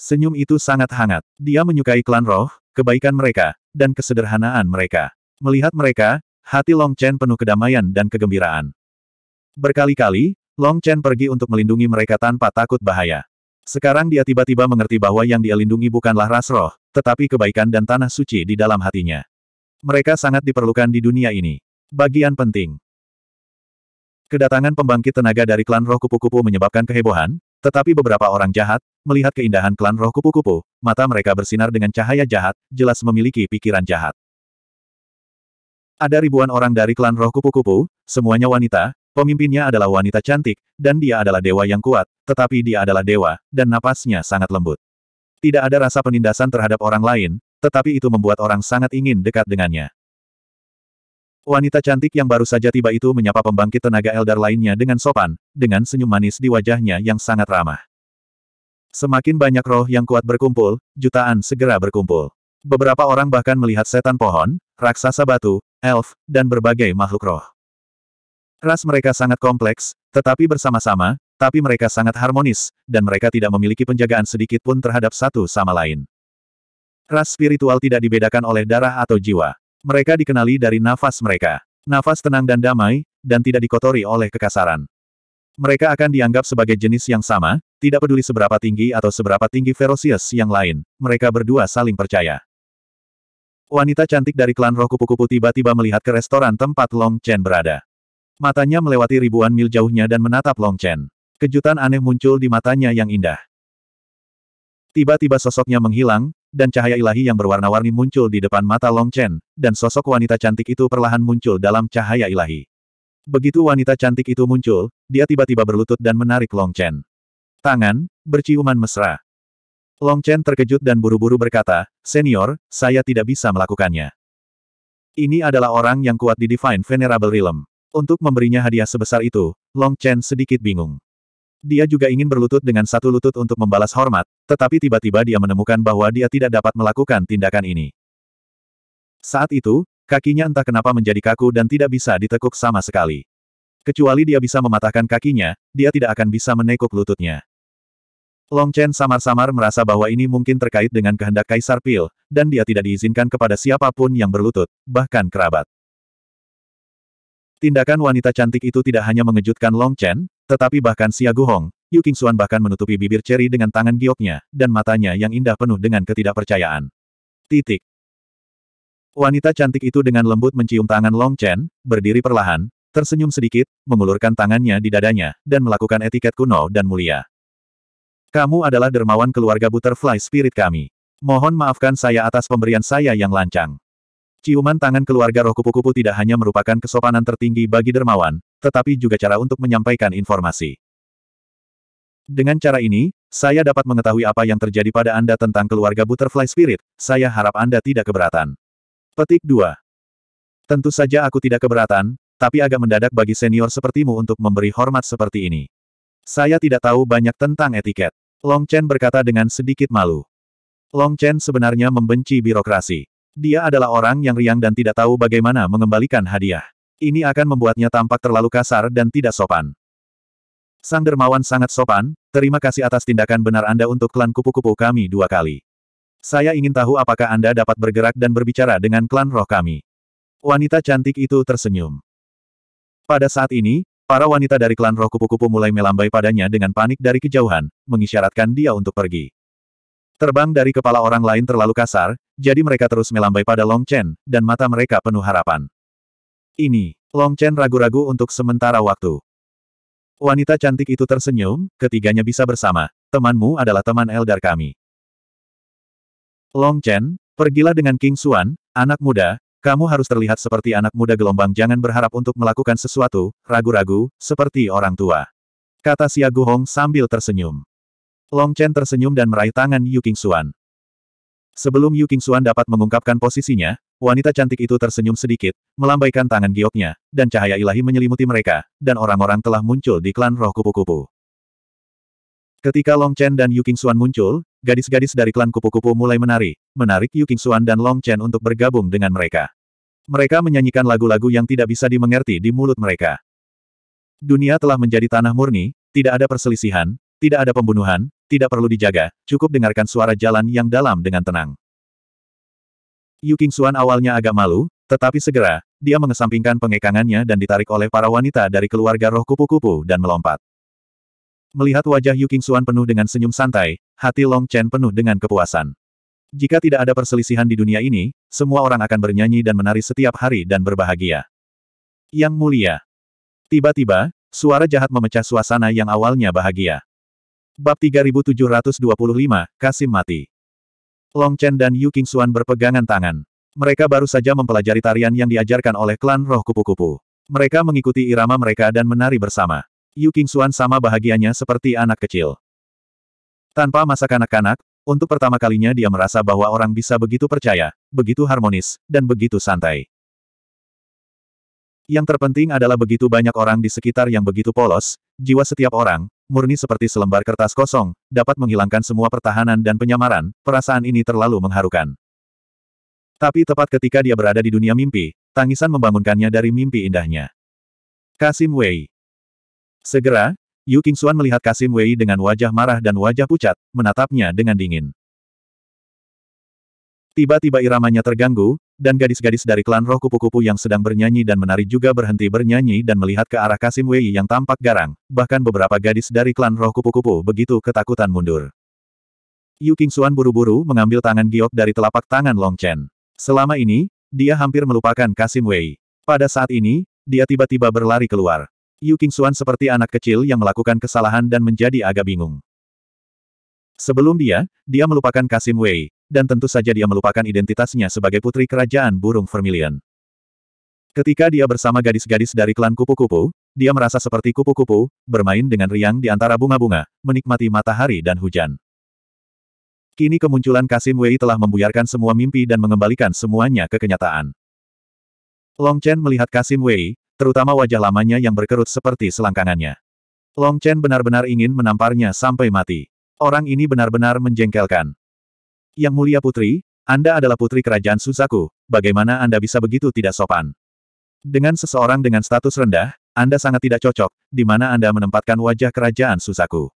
Senyum itu sangat hangat. Dia menyukai klan roh, kebaikan mereka, dan kesederhanaan mereka. Melihat mereka, hati Long Chen penuh kedamaian dan kegembiraan. Berkali-kali, Long Chen pergi untuk melindungi mereka tanpa takut bahaya. Sekarang dia tiba-tiba mengerti bahwa yang dia lindungi bukanlah ras roh, tetapi kebaikan dan tanah suci di dalam hatinya. Mereka sangat diperlukan di dunia ini. Bagian penting. Kedatangan pembangkit tenaga dari klan roh kupu-kupu menyebabkan kehebohan, tetapi beberapa orang jahat, melihat keindahan klan roh kupu-kupu, mata mereka bersinar dengan cahaya jahat, jelas memiliki pikiran jahat. Ada ribuan orang dari klan roh kupu-kupu, semuanya wanita, pemimpinnya adalah wanita cantik, dan dia adalah dewa yang kuat, tetapi dia adalah dewa, dan napasnya sangat lembut. Tidak ada rasa penindasan terhadap orang lain, tetapi itu membuat orang sangat ingin dekat dengannya. Wanita cantik yang baru saja tiba itu menyapa pembangkit tenaga Eldar lainnya dengan sopan, dengan senyum manis di wajahnya yang sangat ramah. Semakin banyak roh yang kuat berkumpul, jutaan segera berkumpul. Beberapa orang bahkan melihat setan pohon, raksasa batu, elf, dan berbagai makhluk roh. Ras mereka sangat kompleks, tetapi bersama-sama, tapi mereka sangat harmonis, dan mereka tidak memiliki penjagaan sedikit pun terhadap satu sama lain. Ras spiritual tidak dibedakan oleh darah atau jiwa. Mereka dikenali dari nafas mereka. Nafas tenang dan damai, dan tidak dikotori oleh kekasaran. Mereka akan dianggap sebagai jenis yang sama, tidak peduli seberapa tinggi atau seberapa tinggi Ferocious yang lain, mereka berdua saling percaya. Wanita cantik dari klan roh kupu-kupu tiba-tiba melihat ke restoran tempat Long Chen berada. Matanya melewati ribuan mil jauhnya dan menatap Long Chen. Kejutan aneh muncul di matanya yang indah. Tiba-tiba sosoknya menghilang, dan cahaya ilahi yang berwarna-warni muncul di depan mata Long Chen, dan sosok wanita cantik itu perlahan muncul dalam cahaya ilahi. Begitu wanita cantik itu muncul, dia tiba-tiba berlutut dan menarik Long Chen. Tangan, berciuman mesra. Long Chen terkejut dan buru-buru berkata, Senior, saya tidak bisa melakukannya. Ini adalah orang yang kuat di Divine Venerable Realm. Untuk memberinya hadiah sebesar itu, Long Chen sedikit bingung. Dia juga ingin berlutut dengan satu lutut untuk membalas hormat, tetapi tiba-tiba dia menemukan bahwa dia tidak dapat melakukan tindakan ini. Saat itu, Kakinya entah kenapa menjadi kaku dan tidak bisa ditekuk sama sekali. Kecuali dia bisa mematahkan kakinya, dia tidak akan bisa menekuk lututnya. Long Chen samar-samar merasa bahwa ini mungkin terkait dengan kehendak Kaisar Pil, dan dia tidak diizinkan kepada siapapun yang berlutut, bahkan kerabat. Tindakan wanita cantik itu tidak hanya mengejutkan Long Chen, tetapi bahkan Xia Guhong, Yu Qingxuan bahkan menutupi bibir ceri dengan tangan gioknya, dan matanya yang indah penuh dengan ketidakpercayaan. Titik. Wanita cantik itu dengan lembut mencium tangan Long Chen, berdiri perlahan, tersenyum sedikit, mengulurkan tangannya di dadanya, dan melakukan etiket kuno dan mulia. Kamu adalah dermawan keluarga Butterfly Spirit kami. Mohon maafkan saya atas pemberian saya yang lancang. Ciuman tangan keluarga roh kupu-kupu tidak hanya merupakan kesopanan tertinggi bagi dermawan, tetapi juga cara untuk menyampaikan informasi. Dengan cara ini, saya dapat mengetahui apa yang terjadi pada Anda tentang keluarga Butterfly Spirit, saya harap Anda tidak keberatan. Petik 2. Tentu saja aku tidak keberatan, tapi agak mendadak bagi senior sepertimu untuk memberi hormat seperti ini. Saya tidak tahu banyak tentang etiket. Long Chen berkata dengan sedikit malu. Long Chen sebenarnya membenci birokrasi. Dia adalah orang yang riang dan tidak tahu bagaimana mengembalikan hadiah. Ini akan membuatnya tampak terlalu kasar dan tidak sopan. Sang dermawan sangat sopan, terima kasih atas tindakan benar Anda untuk klan kupu-kupu kami dua kali. Saya ingin tahu apakah Anda dapat bergerak dan berbicara dengan klan roh kami. Wanita cantik itu tersenyum. Pada saat ini, para wanita dari klan roh kupu-kupu mulai melambai padanya dengan panik dari kejauhan, mengisyaratkan dia untuk pergi. Terbang dari kepala orang lain terlalu kasar, jadi mereka terus melambai pada Long Chen, dan mata mereka penuh harapan. Ini, Long Chen ragu-ragu untuk sementara waktu. Wanita cantik itu tersenyum, ketiganya bisa bersama. Temanmu adalah teman Eldar kami. Long Chen, pergilah dengan King Xuan, anak muda, kamu harus terlihat seperti anak muda gelombang jangan berharap untuk melakukan sesuatu, ragu-ragu, seperti orang tua. Kata Xia Guhong sambil tersenyum. Long Chen tersenyum dan meraih tangan Yu King Xuan. Sebelum Yu King Xuan dapat mengungkapkan posisinya, wanita cantik itu tersenyum sedikit, melambaikan tangan gioknya, dan cahaya ilahi menyelimuti mereka, dan orang-orang telah muncul di klan roh kupu-kupu. Ketika Long Chen dan Yu King Xuan muncul, gadis-gadis dari klan kupu-kupu mulai menari, menarik Yu Xuan dan Long Chen untuk bergabung dengan mereka. Mereka menyanyikan lagu-lagu yang tidak bisa dimengerti di mulut mereka. Dunia telah menjadi tanah murni, tidak ada perselisihan, tidak ada pembunuhan, tidak perlu dijaga, cukup dengarkan suara jalan yang dalam dengan tenang. Yu Xuan awalnya agak malu, tetapi segera, dia mengesampingkan pengekangannya dan ditarik oleh para wanita dari keluarga roh kupu-kupu dan melompat. Melihat wajah Yu Xuan penuh dengan senyum santai, hati Long Chen penuh dengan kepuasan. Jika tidak ada perselisihan di dunia ini, semua orang akan bernyanyi dan menari setiap hari dan berbahagia. Yang mulia. Tiba-tiba, suara jahat memecah suasana yang awalnya bahagia. Bab 3725, Kasim mati. Long Chen dan Yu Xuan berpegangan tangan. Mereka baru saja mempelajari tarian yang diajarkan oleh klan roh kupu-kupu. Mereka mengikuti irama mereka dan menari bersama. Yu Xuan sama bahagianya seperti anak kecil. Tanpa masa kanak-kanak, untuk pertama kalinya dia merasa bahwa orang bisa begitu percaya, begitu harmonis, dan begitu santai. Yang terpenting adalah begitu banyak orang di sekitar yang begitu polos, jiwa setiap orang, murni seperti selembar kertas kosong, dapat menghilangkan semua pertahanan dan penyamaran, perasaan ini terlalu mengharukan. Tapi tepat ketika dia berada di dunia mimpi, tangisan membangunkannya dari mimpi indahnya. Kasim Wei. Segera, Yu Qingxuan melihat Kasim Wei dengan wajah marah dan wajah pucat, menatapnya dengan dingin. Tiba-tiba iramanya terganggu, dan gadis-gadis dari klan roh kupu-kupu yang sedang bernyanyi dan menari juga berhenti bernyanyi dan melihat ke arah Kasim Wei yang tampak garang, bahkan beberapa gadis dari klan roh kupu-kupu begitu ketakutan mundur. Yu Qingxuan buru-buru mengambil tangan giok dari telapak tangan Long Chen. Selama ini, dia hampir melupakan Kasim Wei. Pada saat ini, dia tiba-tiba berlari keluar. Yu Qingxuan seperti anak kecil yang melakukan kesalahan dan menjadi agak bingung. Sebelum dia, dia melupakan Kasim Wei, dan tentu saja dia melupakan identitasnya sebagai putri kerajaan burung vermilion. Ketika dia bersama gadis-gadis dari klan kupu-kupu, dia merasa seperti kupu-kupu, bermain dengan riang di antara bunga-bunga, menikmati matahari dan hujan. Kini kemunculan Kasim Wei telah membuyarkan semua mimpi dan mengembalikan semuanya ke kenyataan. Long Chen melihat Kasim Wei, terutama wajah lamanya yang berkerut seperti selangkangannya. Long Chen benar-benar ingin menamparnya sampai mati. Orang ini benar-benar menjengkelkan. Yang mulia putri, Anda adalah putri kerajaan Suzaku, bagaimana Anda bisa begitu tidak sopan? Dengan seseorang dengan status rendah, Anda sangat tidak cocok, di mana Anda menempatkan wajah kerajaan Suzaku.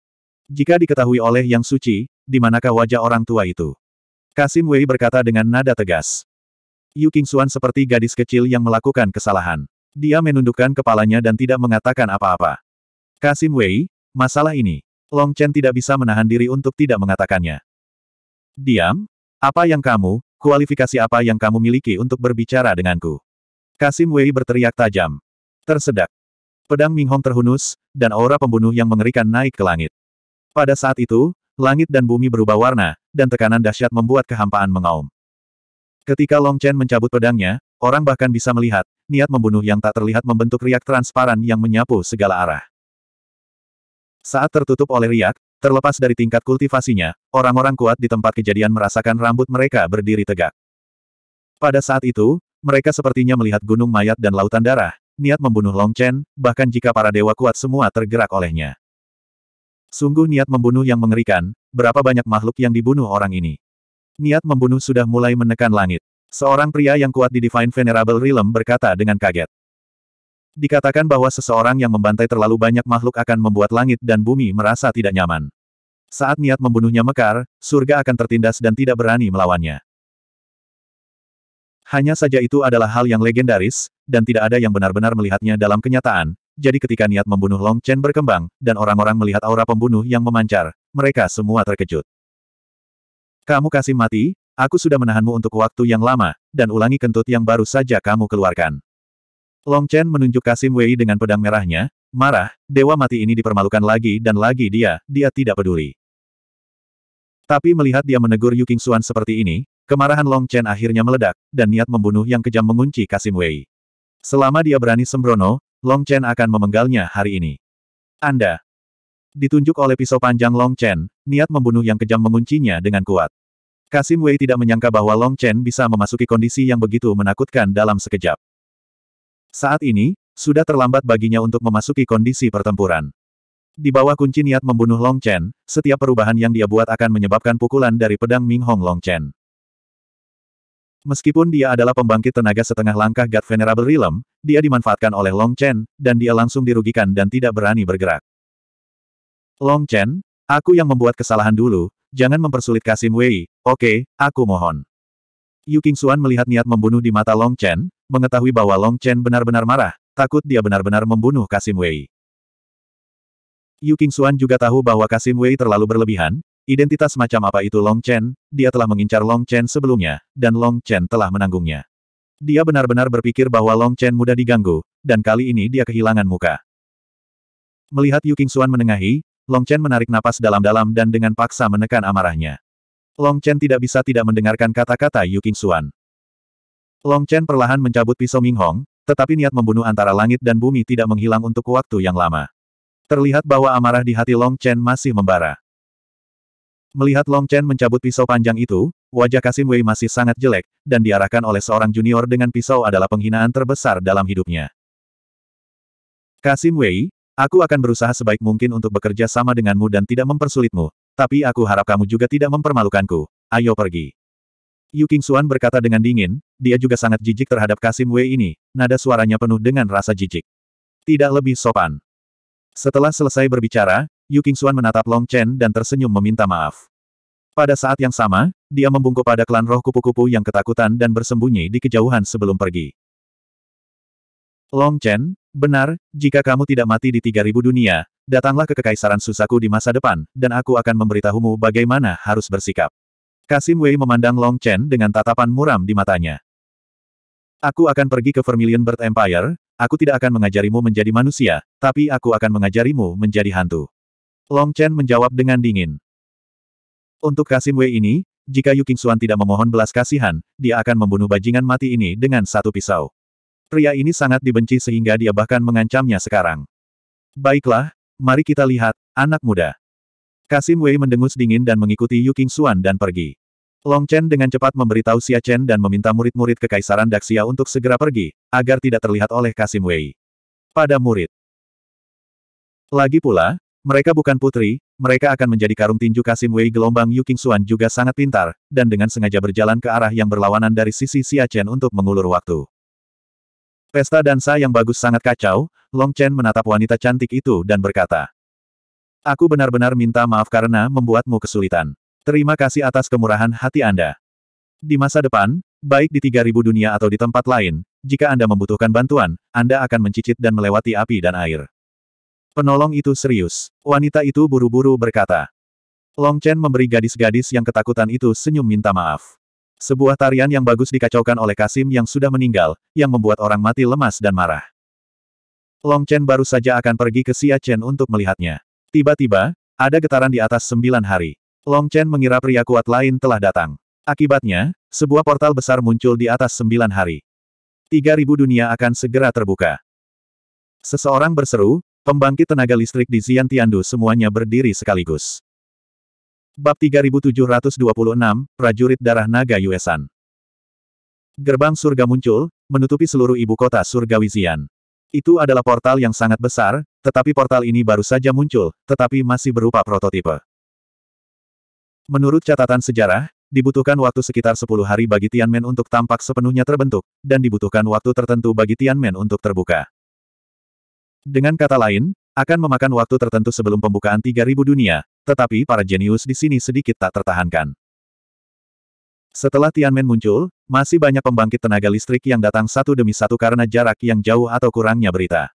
Jika diketahui oleh yang suci, di manakah wajah orang tua itu? Kasim Wei berkata dengan nada tegas. Yu Qingxuan seperti gadis kecil yang melakukan kesalahan. Dia menundukkan kepalanya dan tidak mengatakan apa-apa. Kasim Wei, masalah ini. Long Chen tidak bisa menahan diri untuk tidak mengatakannya. Diam? Apa yang kamu, kualifikasi apa yang kamu miliki untuk berbicara denganku? Kasim Wei berteriak tajam. Tersedak. Pedang Ming Hong terhunus, dan aura pembunuh yang mengerikan naik ke langit. Pada saat itu, langit dan bumi berubah warna, dan tekanan dahsyat membuat kehampaan mengaum. Ketika Long Chen mencabut pedangnya, Orang bahkan bisa melihat, niat membunuh yang tak terlihat membentuk riak transparan yang menyapu segala arah. Saat tertutup oleh riak, terlepas dari tingkat kultivasinya, orang-orang kuat di tempat kejadian merasakan rambut mereka berdiri tegak. Pada saat itu, mereka sepertinya melihat gunung mayat dan lautan darah, niat membunuh Long Chen, bahkan jika para dewa kuat semua tergerak olehnya. Sungguh niat membunuh yang mengerikan, berapa banyak makhluk yang dibunuh orang ini. Niat membunuh sudah mulai menekan langit. Seorang pria yang kuat di Divine Venerable Realm berkata dengan kaget. Dikatakan bahwa seseorang yang membantai terlalu banyak makhluk akan membuat langit dan bumi merasa tidak nyaman. Saat niat membunuhnya mekar, surga akan tertindas dan tidak berani melawannya. Hanya saja itu adalah hal yang legendaris, dan tidak ada yang benar-benar melihatnya dalam kenyataan, jadi ketika niat membunuh Long Chen berkembang, dan orang-orang melihat aura pembunuh yang memancar, mereka semua terkejut. Kamu kasih mati, Aku sudah menahanmu untuk waktu yang lama, dan ulangi kentut yang baru saja kamu keluarkan. Long Chen menunjuk Kasim Wei dengan pedang merahnya, marah, dewa mati ini dipermalukan lagi dan lagi dia, dia tidak peduli. Tapi melihat dia menegur Yu Xuan seperti ini, kemarahan Long Chen akhirnya meledak, dan niat membunuh yang kejam mengunci Kasim Wei. Selama dia berani sembrono, Long Chen akan memenggalnya hari ini. Anda, Ditunjuk oleh pisau panjang Long Chen, niat membunuh yang kejam menguncinya dengan kuat. Kasim Wei tidak menyangka bahwa Long Chen bisa memasuki kondisi yang begitu menakutkan dalam sekejap. Saat ini, sudah terlambat baginya untuk memasuki kondisi pertempuran. Di bawah kunci niat membunuh Long Chen, setiap perubahan yang dia buat akan menyebabkan pukulan dari pedang Ming Hong Long Chen. Meskipun dia adalah pembangkit tenaga setengah langkah God Venerable Realm, dia dimanfaatkan oleh Long Chen, dan dia langsung dirugikan dan tidak berani bergerak. Long Chen, aku yang membuat kesalahan dulu, Jangan mempersulit Kasim Wei, oke, okay, aku mohon. Yu Xuan melihat niat membunuh di mata Long Chen, mengetahui bahwa Long Chen benar-benar marah, takut dia benar-benar membunuh Kasim Wei. Yu Xuan juga tahu bahwa Kasim Wei terlalu berlebihan, identitas macam apa itu Long Chen, dia telah mengincar Long Chen sebelumnya, dan Long Chen telah menanggungnya. Dia benar-benar berpikir bahwa Long Chen mudah diganggu, dan kali ini dia kehilangan muka. Melihat Yu Xuan menengahi, Long Chen menarik napas dalam-dalam dan dengan paksa menekan amarahnya. Long Chen tidak bisa tidak mendengarkan kata-kata Yu Xuan. Long Chen perlahan mencabut pisau Ming Hong, tetapi niat membunuh antara langit dan bumi tidak menghilang untuk waktu yang lama. Terlihat bahwa amarah di hati Long Chen masih membara. Melihat Long Chen mencabut pisau panjang itu, wajah Kasim Wei masih sangat jelek, dan diarahkan oleh seorang junior dengan pisau adalah penghinaan terbesar dalam hidupnya. Kasim Wei, Aku akan berusaha sebaik mungkin untuk bekerja sama denganmu dan tidak mempersulitmu, tapi aku harap kamu juga tidak mempermalukanku. Ayo pergi. Yu King Xuan berkata dengan dingin, dia juga sangat jijik terhadap Kasim Wei ini, nada suaranya penuh dengan rasa jijik. Tidak lebih sopan. Setelah selesai berbicara, Yu King Xuan menatap Long Chen dan tersenyum meminta maaf. Pada saat yang sama, dia membungkuk pada klan roh kupu-kupu yang ketakutan dan bersembunyi di kejauhan sebelum pergi. Long Chen, benar, jika kamu tidak mati di 3000 dunia, datanglah ke Kekaisaran Susaku di masa depan, dan aku akan memberitahumu bagaimana harus bersikap. Kasim Wei memandang Long Chen dengan tatapan muram di matanya. Aku akan pergi ke Vermilion Bird Empire, aku tidak akan mengajarimu menjadi manusia, tapi aku akan mengajarimu menjadi hantu. Long Chen menjawab dengan dingin. Untuk Kasim Wei ini, jika Yu Qingxuan tidak memohon belas kasihan, dia akan membunuh bajingan mati ini dengan satu pisau. Pria ini sangat dibenci sehingga dia bahkan mengancamnya sekarang. Baiklah, mari kita lihat, anak muda. Kasim Wei mendengus dingin dan mengikuti Yu King Xuan dan pergi. Long Chen dengan cepat memberitahu Xia Chen dan meminta murid-murid Kekaisaran Daxia untuk segera pergi, agar tidak terlihat oleh Kasim Wei. Pada murid. Lagi pula, mereka bukan putri, mereka akan menjadi karung tinju Kasim Wei gelombang Yu King Xuan juga sangat pintar, dan dengan sengaja berjalan ke arah yang berlawanan dari sisi Xia Chen untuk mengulur waktu. Pesta dansa yang bagus sangat kacau, Long Chen menatap wanita cantik itu dan berkata. Aku benar-benar minta maaf karena membuatmu kesulitan. Terima kasih atas kemurahan hati Anda. Di masa depan, baik di 3000 dunia atau di tempat lain, jika Anda membutuhkan bantuan, Anda akan mencicit dan melewati api dan air. Penolong itu serius. Wanita itu buru-buru berkata. Long Chen memberi gadis-gadis yang ketakutan itu senyum minta maaf. Sebuah tarian yang bagus dikacaukan oleh Kasim yang sudah meninggal, yang membuat orang mati lemas dan marah. Long Chen baru saja akan pergi ke Xia Chen untuk melihatnya. Tiba-tiba, ada getaran di atas sembilan hari. Long Chen mengira pria kuat lain telah datang. Akibatnya, sebuah portal besar muncul di atas sembilan hari. Tiga ribu dunia akan segera terbuka. Seseorang berseru, pembangkit tenaga listrik di Xiantiandu semuanya berdiri sekaligus. Bab 3726, Prajurit Darah Naga Yuesan. Gerbang surga muncul, menutupi seluruh ibu kota surgawi Zian. Itu adalah portal yang sangat besar, tetapi portal ini baru saja muncul, tetapi masih berupa prototipe. Menurut catatan sejarah, dibutuhkan waktu sekitar 10 hari bagi Tianmen untuk tampak sepenuhnya terbentuk, dan dibutuhkan waktu tertentu bagi Tianmen untuk terbuka. Dengan kata lain, akan memakan waktu tertentu sebelum pembukaan 3000 dunia, tetapi para jenius di sini sedikit tak tertahankan. Setelah Tianmen muncul, masih banyak pembangkit tenaga listrik yang datang satu demi satu karena jarak yang jauh atau kurangnya berita.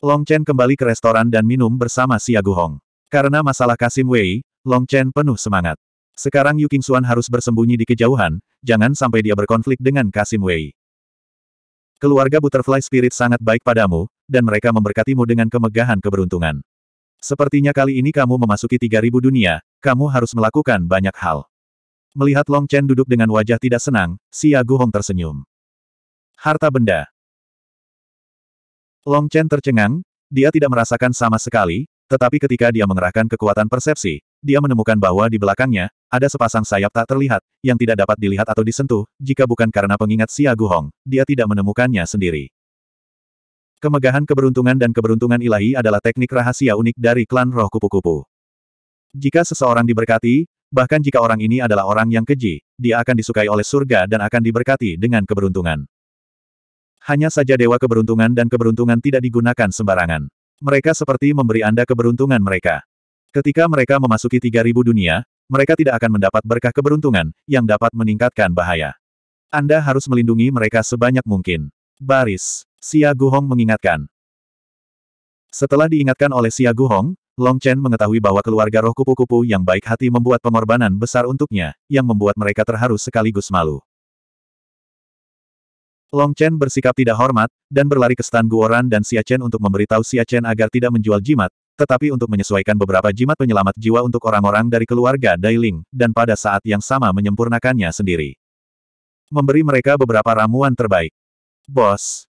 Long Chen kembali ke restoran dan minum bersama si Guhong. Karena masalah Kasim Wei, Long Chen penuh semangat. Sekarang Yu Xuan harus bersembunyi di kejauhan, jangan sampai dia berkonflik dengan Kasim Wei. Keluarga Butterfly Spirit sangat baik padamu, dan mereka memberkatimu dengan kemegahan keberuntungan. Sepertinya kali ini kamu memasuki 3000 dunia, kamu harus melakukan banyak hal. Melihat Long Chen duduk dengan wajah tidak senang, si Yagu Hong tersenyum. Harta benda. Long Chen tercengang, dia tidak merasakan sama sekali, tetapi ketika dia mengerahkan kekuatan persepsi, dia menemukan bahwa di belakangnya, ada sepasang sayap tak terlihat, yang tidak dapat dilihat atau disentuh, jika bukan karena pengingat Xia Guhong, dia tidak menemukannya sendiri. Kemegahan keberuntungan dan keberuntungan ilahi adalah teknik rahasia unik dari klan roh kupu-kupu. Jika seseorang diberkati, bahkan jika orang ini adalah orang yang keji, dia akan disukai oleh surga dan akan diberkati dengan keberuntungan. Hanya saja dewa keberuntungan dan keberuntungan tidak digunakan sembarangan. Mereka seperti memberi Anda keberuntungan mereka. Ketika mereka memasuki 3000 dunia, mereka tidak akan mendapat berkah keberuntungan, yang dapat meningkatkan bahaya. Anda harus melindungi mereka sebanyak mungkin. Baris, Xia Guhong mengingatkan. Setelah diingatkan oleh Xia Guhong, Long Chen mengetahui bahwa keluarga roh kupu-kupu yang baik hati membuat pengorbanan besar untuknya, yang membuat mereka terharu sekaligus malu. Long Chen bersikap tidak hormat, dan berlari ke stan Guoran dan Xia Chen untuk memberitahu Xia Chen agar tidak menjual jimat, tetapi untuk menyesuaikan beberapa jimat penyelamat jiwa untuk orang-orang dari keluarga Dailing, dan pada saat yang sama menyempurnakannya sendiri. Memberi mereka beberapa ramuan terbaik. Bos.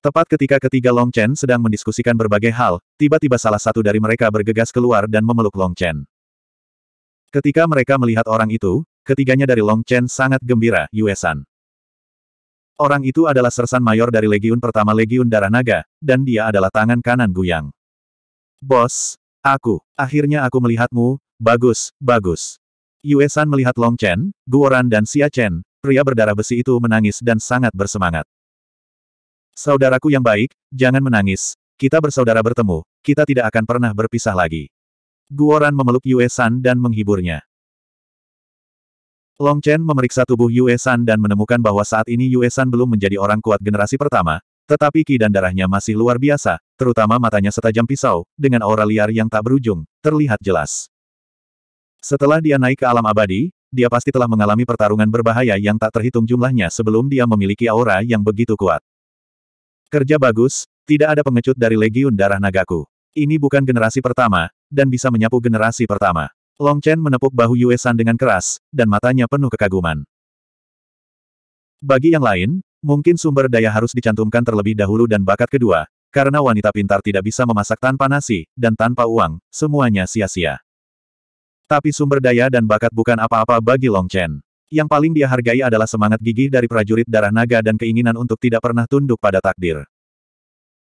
Tepat ketika ketiga Long Chen sedang mendiskusikan berbagai hal, tiba-tiba salah satu dari mereka bergegas keluar dan memeluk Long Chen. Ketika mereka melihat orang itu, ketiganya dari Long Chen sangat gembira, Yuesan. Orang itu adalah Sersan Mayor dari Legiun Pertama Legiun Darah Naga, dan dia adalah tangan kanan Guyang. Bos, aku, akhirnya aku melihatmu, bagus, bagus. Yuesan melihat Long Chen, Guoran dan Xia Chen, pria berdarah besi itu menangis dan sangat bersemangat. Saudaraku yang baik, jangan menangis, kita bersaudara bertemu, kita tidak akan pernah berpisah lagi. Guoran memeluk Yue dan menghiburnya. Long Chen memeriksa tubuh Yue San dan menemukan bahwa saat ini Yue San belum menjadi orang kuat generasi pertama, tetapi ki dan darahnya masih luar biasa, terutama matanya setajam pisau, dengan aura liar yang tak berujung, terlihat jelas. Setelah dia naik ke alam abadi, dia pasti telah mengalami pertarungan berbahaya yang tak terhitung jumlahnya sebelum dia memiliki aura yang begitu kuat. Kerja bagus, tidak ada pengecut dari Legiun Darah Nagaku. Ini bukan generasi pertama, dan bisa menyapu generasi pertama. Long Chen menepuk bahu Yue San dengan keras, dan matanya penuh kekaguman. Bagi yang lain, mungkin sumber daya harus dicantumkan terlebih dahulu dan bakat kedua, karena wanita pintar tidak bisa memasak tanpa nasi, dan tanpa uang, semuanya sia-sia. Tapi sumber daya dan bakat bukan apa-apa bagi Long Chen. Yang paling dia hargai adalah semangat gigih dari prajurit darah naga dan keinginan untuk tidak pernah tunduk pada takdir.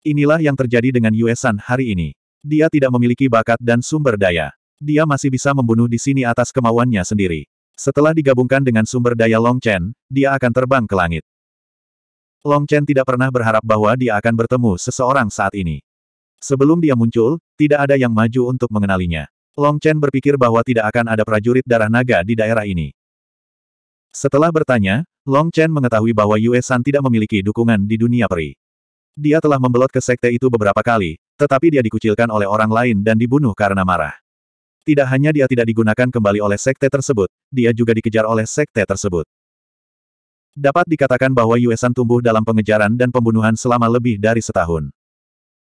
Inilah yang terjadi dengan Yuesan hari ini. Dia tidak memiliki bakat dan sumber daya. Dia masih bisa membunuh di sini atas kemauannya sendiri. Setelah digabungkan dengan sumber daya Long Chen, dia akan terbang ke langit. Long Chen tidak pernah berharap bahwa dia akan bertemu seseorang saat ini. Sebelum dia muncul, tidak ada yang maju untuk mengenalinya. Long Chen berpikir bahwa tidak akan ada prajurit darah naga di daerah ini. Setelah bertanya, Long Chen mengetahui bahwa Yue San tidak memiliki dukungan di dunia peri. Dia telah membelot ke sekte itu beberapa kali, tetapi dia dikucilkan oleh orang lain dan dibunuh karena marah. Tidak hanya dia tidak digunakan kembali oleh sekte tersebut, dia juga dikejar oleh sekte tersebut. Dapat dikatakan bahwa Yuesan tumbuh dalam pengejaran dan pembunuhan selama lebih dari setahun.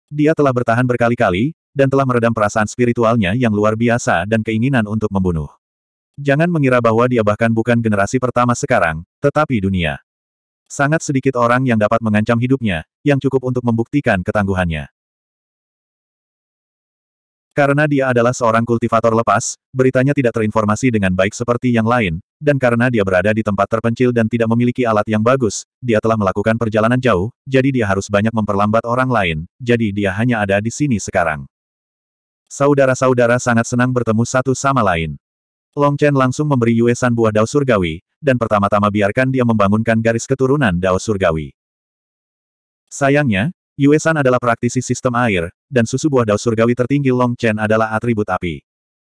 Dia telah bertahan berkali-kali, dan telah meredam perasaan spiritualnya yang luar biasa dan keinginan untuk membunuh. Jangan mengira bahwa dia bahkan bukan generasi pertama sekarang, tetapi dunia. Sangat sedikit orang yang dapat mengancam hidupnya, yang cukup untuk membuktikan ketangguhannya. Karena dia adalah seorang kultivator lepas, beritanya tidak terinformasi dengan baik seperti yang lain, dan karena dia berada di tempat terpencil dan tidak memiliki alat yang bagus, dia telah melakukan perjalanan jauh, jadi dia harus banyak memperlambat orang lain, jadi dia hanya ada di sini sekarang. Saudara-saudara sangat senang bertemu satu sama lain. Long Chen langsung memberi Yuesan buah dao surgawi, dan pertama-tama biarkan dia membangunkan garis keturunan dao surgawi. Sayangnya, Yuesan adalah praktisi sistem air, dan susu buah daun surgawi tertinggi Long Chen adalah atribut api.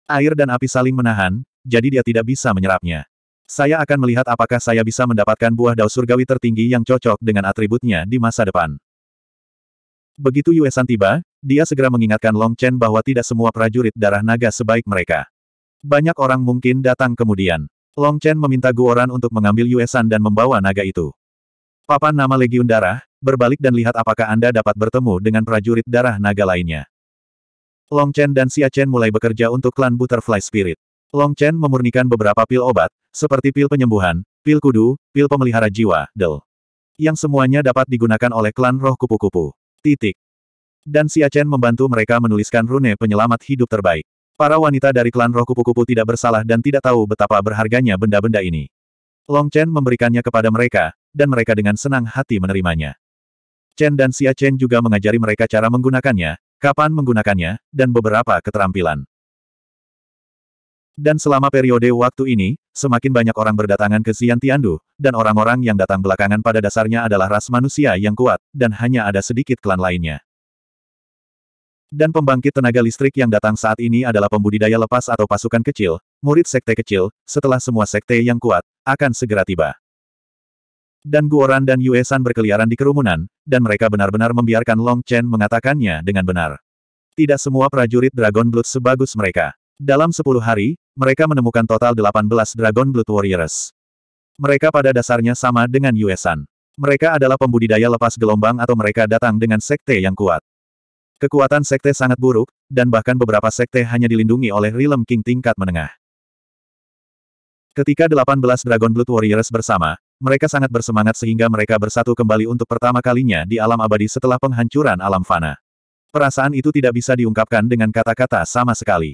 Air dan api saling menahan, jadi dia tidak bisa menyerapnya. Saya akan melihat apakah saya bisa mendapatkan buah daun surgawi tertinggi yang cocok dengan atributnya di masa depan. Begitu Yuesan tiba, dia segera mengingatkan Long Chen bahwa tidak semua prajurit darah naga sebaik mereka. Banyak orang mungkin datang kemudian. Long Chen meminta Guoran untuk mengambil Yuesan dan membawa naga itu. Papan nama Legiun Darah, berbalik dan lihat apakah Anda dapat bertemu dengan prajurit darah naga lainnya. Long Chen dan Xia Chen mulai bekerja untuk klan Butterfly Spirit. Long Chen memurnikan beberapa pil obat, seperti pil penyembuhan, pil kudu, pil pemelihara jiwa, del. Yang semuanya dapat digunakan oleh klan roh kupu-kupu. Titik. Dan Xia Chen membantu mereka menuliskan rune penyelamat hidup terbaik. Para wanita dari klan roh kupu-kupu tidak bersalah dan tidak tahu betapa berharganya benda-benda ini. Long Chen memberikannya kepada mereka, dan mereka dengan senang hati menerimanya. Chen dan Xia Chen juga mengajari mereka cara menggunakannya, kapan menggunakannya, dan beberapa keterampilan. Dan selama periode waktu ini, semakin banyak orang berdatangan ke Tiandu, dan orang-orang yang datang belakangan pada dasarnya adalah ras manusia yang kuat, dan hanya ada sedikit klan lainnya. Dan pembangkit tenaga listrik yang datang saat ini adalah pembudidaya lepas atau pasukan kecil, murid sekte kecil, setelah semua sekte yang kuat, akan segera tiba dan Guoran dan Yuesan berkeliaran di kerumunan, dan mereka benar-benar membiarkan Long Chen mengatakannya dengan benar. Tidak semua prajurit Dragon Blood sebagus mereka. Dalam 10 hari, mereka menemukan total 18 Dragon Blood Warriors. Mereka pada dasarnya sama dengan Yuesan. Mereka adalah pembudidaya lepas gelombang atau mereka datang dengan sekte yang kuat. Kekuatan sekte sangat buruk, dan bahkan beberapa sekte hanya dilindungi oleh Realm King tingkat menengah. Ketika 18 Dragon Blood Warriors bersama, mereka sangat bersemangat sehingga mereka bersatu kembali untuk pertama kalinya di alam abadi setelah penghancuran alam fana. Perasaan itu tidak bisa diungkapkan dengan kata-kata sama sekali.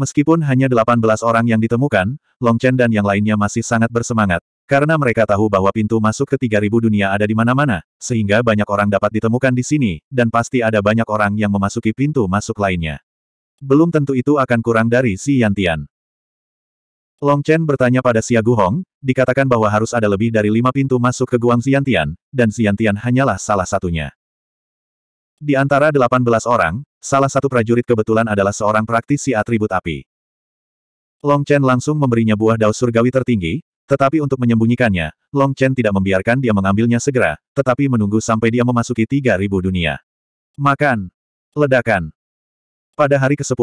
Meskipun hanya 18 orang yang ditemukan, Long Chen dan yang lainnya masih sangat bersemangat, karena mereka tahu bahwa pintu masuk ke 3000 dunia ada di mana-mana, sehingga banyak orang dapat ditemukan di sini, dan pasti ada banyak orang yang memasuki pintu masuk lainnya. Belum tentu itu akan kurang dari Si Yantian. Long Chen bertanya pada Xia Guhong, dikatakan bahwa harus ada lebih dari lima pintu masuk ke Guang Xiantian, dan Xiantian hanyalah salah satunya. Di antara delapan belas orang, salah satu prajurit kebetulan adalah seorang praktisi atribut api. Long Chen langsung memberinya buah daun surgawi tertinggi, tetapi untuk menyembunyikannya, Long Chen tidak membiarkan dia mengambilnya segera, tetapi menunggu sampai dia memasuki tiga ribu dunia. Makan. Ledakan. Pada hari ke-10,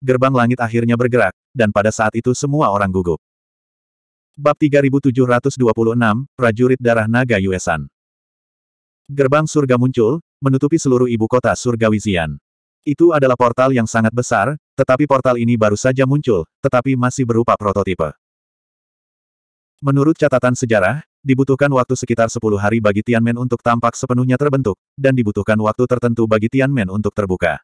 gerbang langit akhirnya bergerak, dan pada saat itu semua orang gugup. Bab 3726, Prajurit Darah Naga Yuesan Gerbang surga muncul, menutupi seluruh ibu kota surgawi Zian. Itu adalah portal yang sangat besar, tetapi portal ini baru saja muncul, tetapi masih berupa prototipe. Menurut catatan sejarah, dibutuhkan waktu sekitar 10 hari bagi Tianmen untuk tampak sepenuhnya terbentuk, dan dibutuhkan waktu tertentu bagi Tianmen untuk terbuka.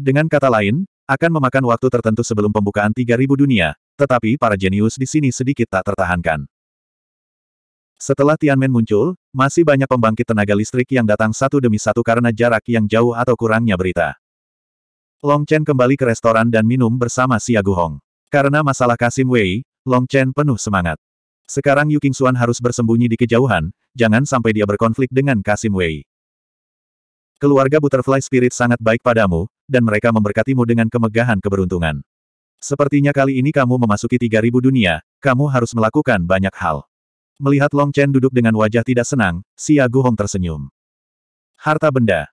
Dengan kata lain, akan memakan waktu tertentu sebelum pembukaan 3000 dunia, tetapi para jenius di sini sedikit tak tertahankan. Setelah Tianmen muncul, masih banyak pembangkit tenaga listrik yang datang satu demi satu karena jarak yang jauh atau kurangnya berita. Long Chen kembali ke restoran dan minum bersama Xia Guhong. Karena masalah Kasim Wei, Long Chen penuh semangat. Sekarang Yu Xuan harus bersembunyi di kejauhan, jangan sampai dia berkonflik dengan Kasim Wei. Keluarga Butterfly Spirit sangat baik padamu, dan mereka memberkatimu dengan kemegahan keberuntungan. Sepertinya kali ini kamu memasuki 3000 dunia, kamu harus melakukan banyak hal. Melihat Long Chen duduk dengan wajah tidak senang, si Guhong tersenyum. Harta benda.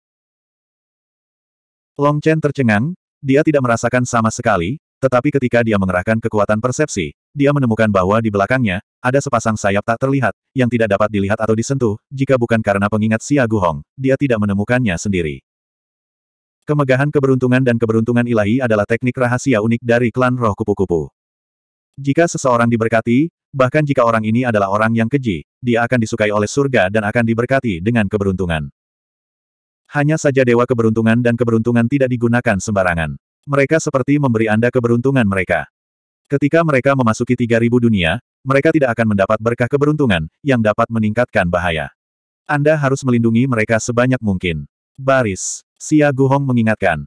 Long Chen tercengang, dia tidak merasakan sama sekali, tetapi ketika dia mengerahkan kekuatan persepsi, dia menemukan bahwa di belakangnya, ada sepasang sayap tak terlihat, yang tidak dapat dilihat atau disentuh, jika bukan karena pengingat si Guhong, dia tidak menemukannya sendiri. Kemegahan keberuntungan dan keberuntungan ilahi adalah teknik rahasia unik dari klan roh kupu-kupu. Jika seseorang diberkati, bahkan jika orang ini adalah orang yang keji, dia akan disukai oleh surga dan akan diberkati dengan keberuntungan. Hanya saja dewa keberuntungan dan keberuntungan tidak digunakan sembarangan. Mereka seperti memberi Anda keberuntungan mereka. Ketika mereka memasuki 3000 dunia, mereka tidak akan mendapat berkah keberuntungan, yang dapat meningkatkan bahaya. Anda harus melindungi mereka sebanyak mungkin. Baris. Xia Guhong mengingatkan.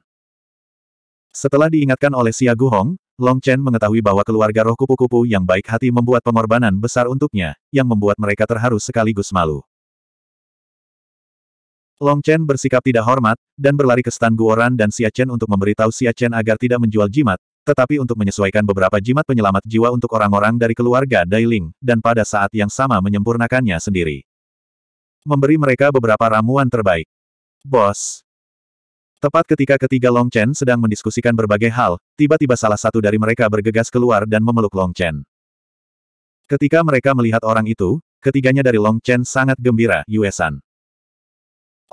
Setelah diingatkan oleh Xia Guhong, Long Chen mengetahui bahwa keluarga roh kupu-kupu yang baik hati membuat pengorbanan besar untuknya, yang membuat mereka terharu sekaligus malu. Long Chen bersikap tidak hormat, dan berlari ke stan Guoran dan Xia Chen untuk memberitahu Xia Chen agar tidak menjual jimat, tetapi untuk menyesuaikan beberapa jimat penyelamat jiwa untuk orang-orang dari keluarga Dailing, dan pada saat yang sama menyempurnakannya sendiri. Memberi mereka beberapa ramuan terbaik. Bos. Tepat ketika ketiga Long Chen sedang mendiskusikan berbagai hal, tiba-tiba salah satu dari mereka bergegas keluar dan memeluk Long Chen. Ketika mereka melihat orang itu, ketiganya dari Long Chen sangat gembira, Yuesan.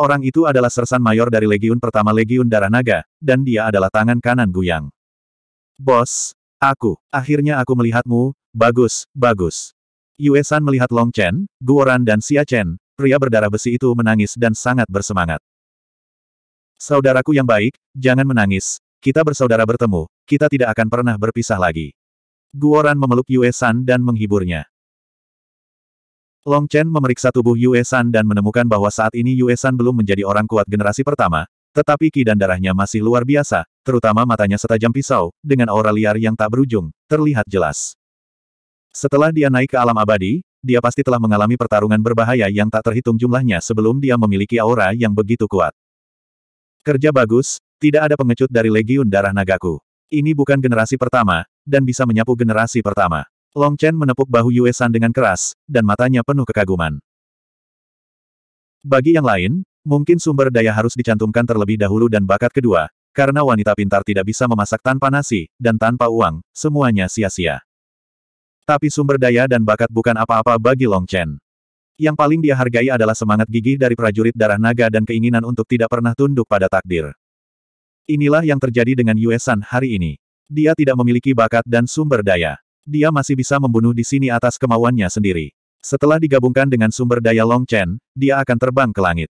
Orang itu adalah sersan mayor dari Legiun Pertama Legiun Darah Naga, dan dia adalah tangan kanan Guyang. Bos, aku, akhirnya aku melihatmu, bagus, bagus. Yuesan melihat Long Chen, Guoran dan Xia Chen, pria berdarah besi itu menangis dan sangat bersemangat. Saudaraku yang baik, jangan menangis. Kita bersaudara bertemu, kita tidak akan pernah berpisah lagi. Guoran memeluk Yue San dan menghiburnya. Long Chen memeriksa tubuh Yue San dan menemukan bahwa saat ini Yue San belum menjadi orang kuat generasi pertama, tetapi ki dan darahnya masih luar biasa, terutama matanya setajam pisau, dengan aura liar yang tak berujung, terlihat jelas. Setelah dia naik ke alam abadi, dia pasti telah mengalami pertarungan berbahaya yang tak terhitung jumlahnya sebelum dia memiliki aura yang begitu kuat. Kerja bagus, tidak ada pengecut dari Legiun Darah Nagaku. Ini bukan generasi pertama, dan bisa menyapu generasi pertama. Long Chen menepuk bahu Yue San dengan keras, dan matanya penuh kekaguman. Bagi yang lain, mungkin sumber daya harus dicantumkan terlebih dahulu dan bakat kedua, karena wanita pintar tidak bisa memasak tanpa nasi, dan tanpa uang, semuanya sia-sia. Tapi sumber daya dan bakat bukan apa-apa bagi Long Chen. Yang paling dia hargai adalah semangat gigih dari prajurit darah naga dan keinginan untuk tidak pernah tunduk pada takdir. Inilah yang terjadi dengan Yuesan hari ini. Dia tidak memiliki bakat dan sumber daya. Dia masih bisa membunuh di sini atas kemauannya sendiri. Setelah digabungkan dengan sumber daya Long Chen, dia akan terbang ke langit.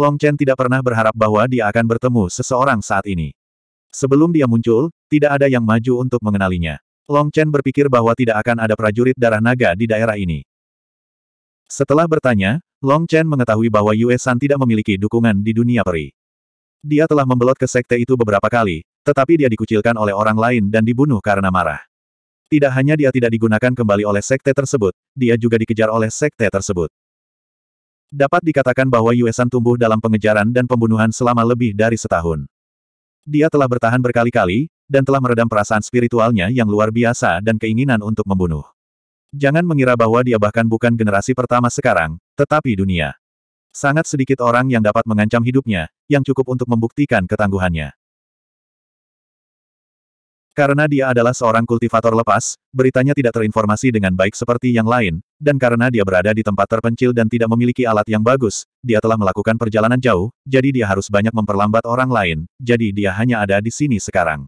Long Chen tidak pernah berharap bahwa dia akan bertemu seseorang saat ini. Sebelum dia muncul, tidak ada yang maju untuk mengenalinya. Long Chen berpikir bahwa tidak akan ada prajurit darah naga di daerah ini. Setelah bertanya, Long Chen mengetahui bahwa Yue San tidak memiliki dukungan di dunia peri. Dia telah membelot ke sekte itu beberapa kali, tetapi dia dikucilkan oleh orang lain dan dibunuh karena marah. Tidak hanya dia tidak digunakan kembali oleh sekte tersebut, dia juga dikejar oleh sekte tersebut. Dapat dikatakan bahwa Yue San tumbuh dalam pengejaran dan pembunuhan selama lebih dari setahun. Dia telah bertahan berkali-kali, dan telah meredam perasaan spiritualnya yang luar biasa dan keinginan untuk membunuh. Jangan mengira bahwa dia bahkan bukan generasi pertama sekarang, tetapi dunia. Sangat sedikit orang yang dapat mengancam hidupnya, yang cukup untuk membuktikan ketangguhannya. Karena dia adalah seorang kultivator lepas, beritanya tidak terinformasi dengan baik seperti yang lain, dan karena dia berada di tempat terpencil dan tidak memiliki alat yang bagus, dia telah melakukan perjalanan jauh, jadi dia harus banyak memperlambat orang lain, jadi dia hanya ada di sini sekarang.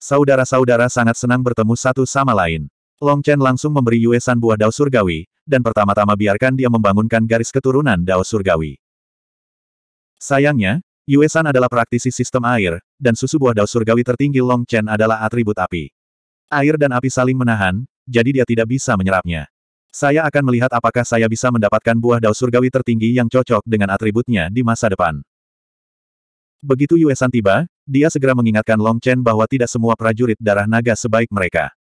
Saudara-saudara sangat senang bertemu satu sama lain. Long Chen langsung memberi Yue San buah dao surgawi, dan pertama-tama biarkan dia membangunkan garis keturunan dao surgawi. Sayangnya, Yue San adalah praktisi sistem air, dan susu buah dao surgawi tertinggi Long Chen adalah atribut api. Air dan api saling menahan, jadi dia tidak bisa menyerapnya. Saya akan melihat apakah saya bisa mendapatkan buah dao surgawi tertinggi yang cocok dengan atributnya di masa depan. Begitu Yuesan tiba, dia segera mengingatkan Long Chen bahwa tidak semua prajurit darah naga sebaik mereka.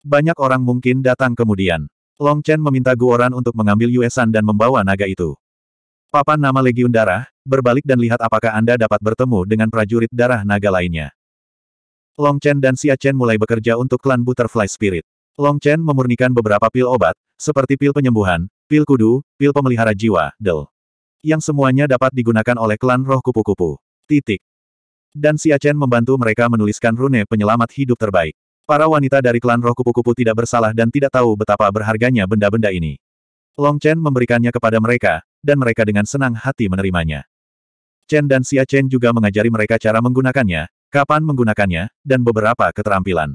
Banyak orang mungkin datang kemudian. Long Chen meminta Guoran untuk mengambil Yuesan dan membawa naga itu. Papan nama Legiun Darah, berbalik dan lihat apakah Anda dapat bertemu dengan prajurit darah naga lainnya. Long Chen dan Xia Chen mulai bekerja untuk klan Butterfly Spirit. Long Chen memurnikan beberapa pil obat, seperti pil penyembuhan, pil kudu, pil pemelihara jiwa, del. Yang semuanya dapat digunakan oleh klan roh kupu-kupu. Titik. Dan Xia Chen membantu mereka menuliskan rune penyelamat hidup terbaik. Para wanita dari klan roh kupu-kupu tidak bersalah dan tidak tahu betapa berharganya benda-benda ini. Long Chen memberikannya kepada mereka, dan mereka dengan senang hati menerimanya. Chen dan Xia Chen juga mengajari mereka cara menggunakannya, kapan menggunakannya, dan beberapa keterampilan.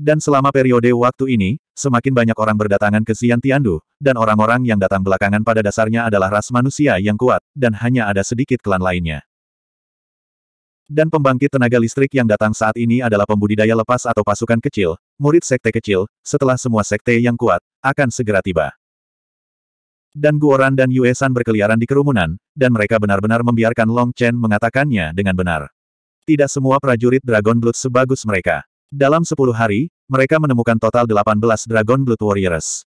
Dan selama periode waktu ini, semakin banyak orang berdatangan ke Xian Tiandu, dan orang-orang yang datang belakangan pada dasarnya adalah ras manusia yang kuat, dan hanya ada sedikit klan lainnya. Dan pembangkit tenaga listrik yang datang saat ini adalah pembudidaya lepas atau pasukan kecil, murid sekte kecil, setelah semua sekte yang kuat, akan segera tiba. Dan Guoran dan Yuesan berkeliaran di kerumunan, dan mereka benar-benar membiarkan Long Chen mengatakannya dengan benar. Tidak semua prajurit Dragon Blood sebagus mereka. Dalam 10 hari, mereka menemukan total 18 Dragon Blood Warriors.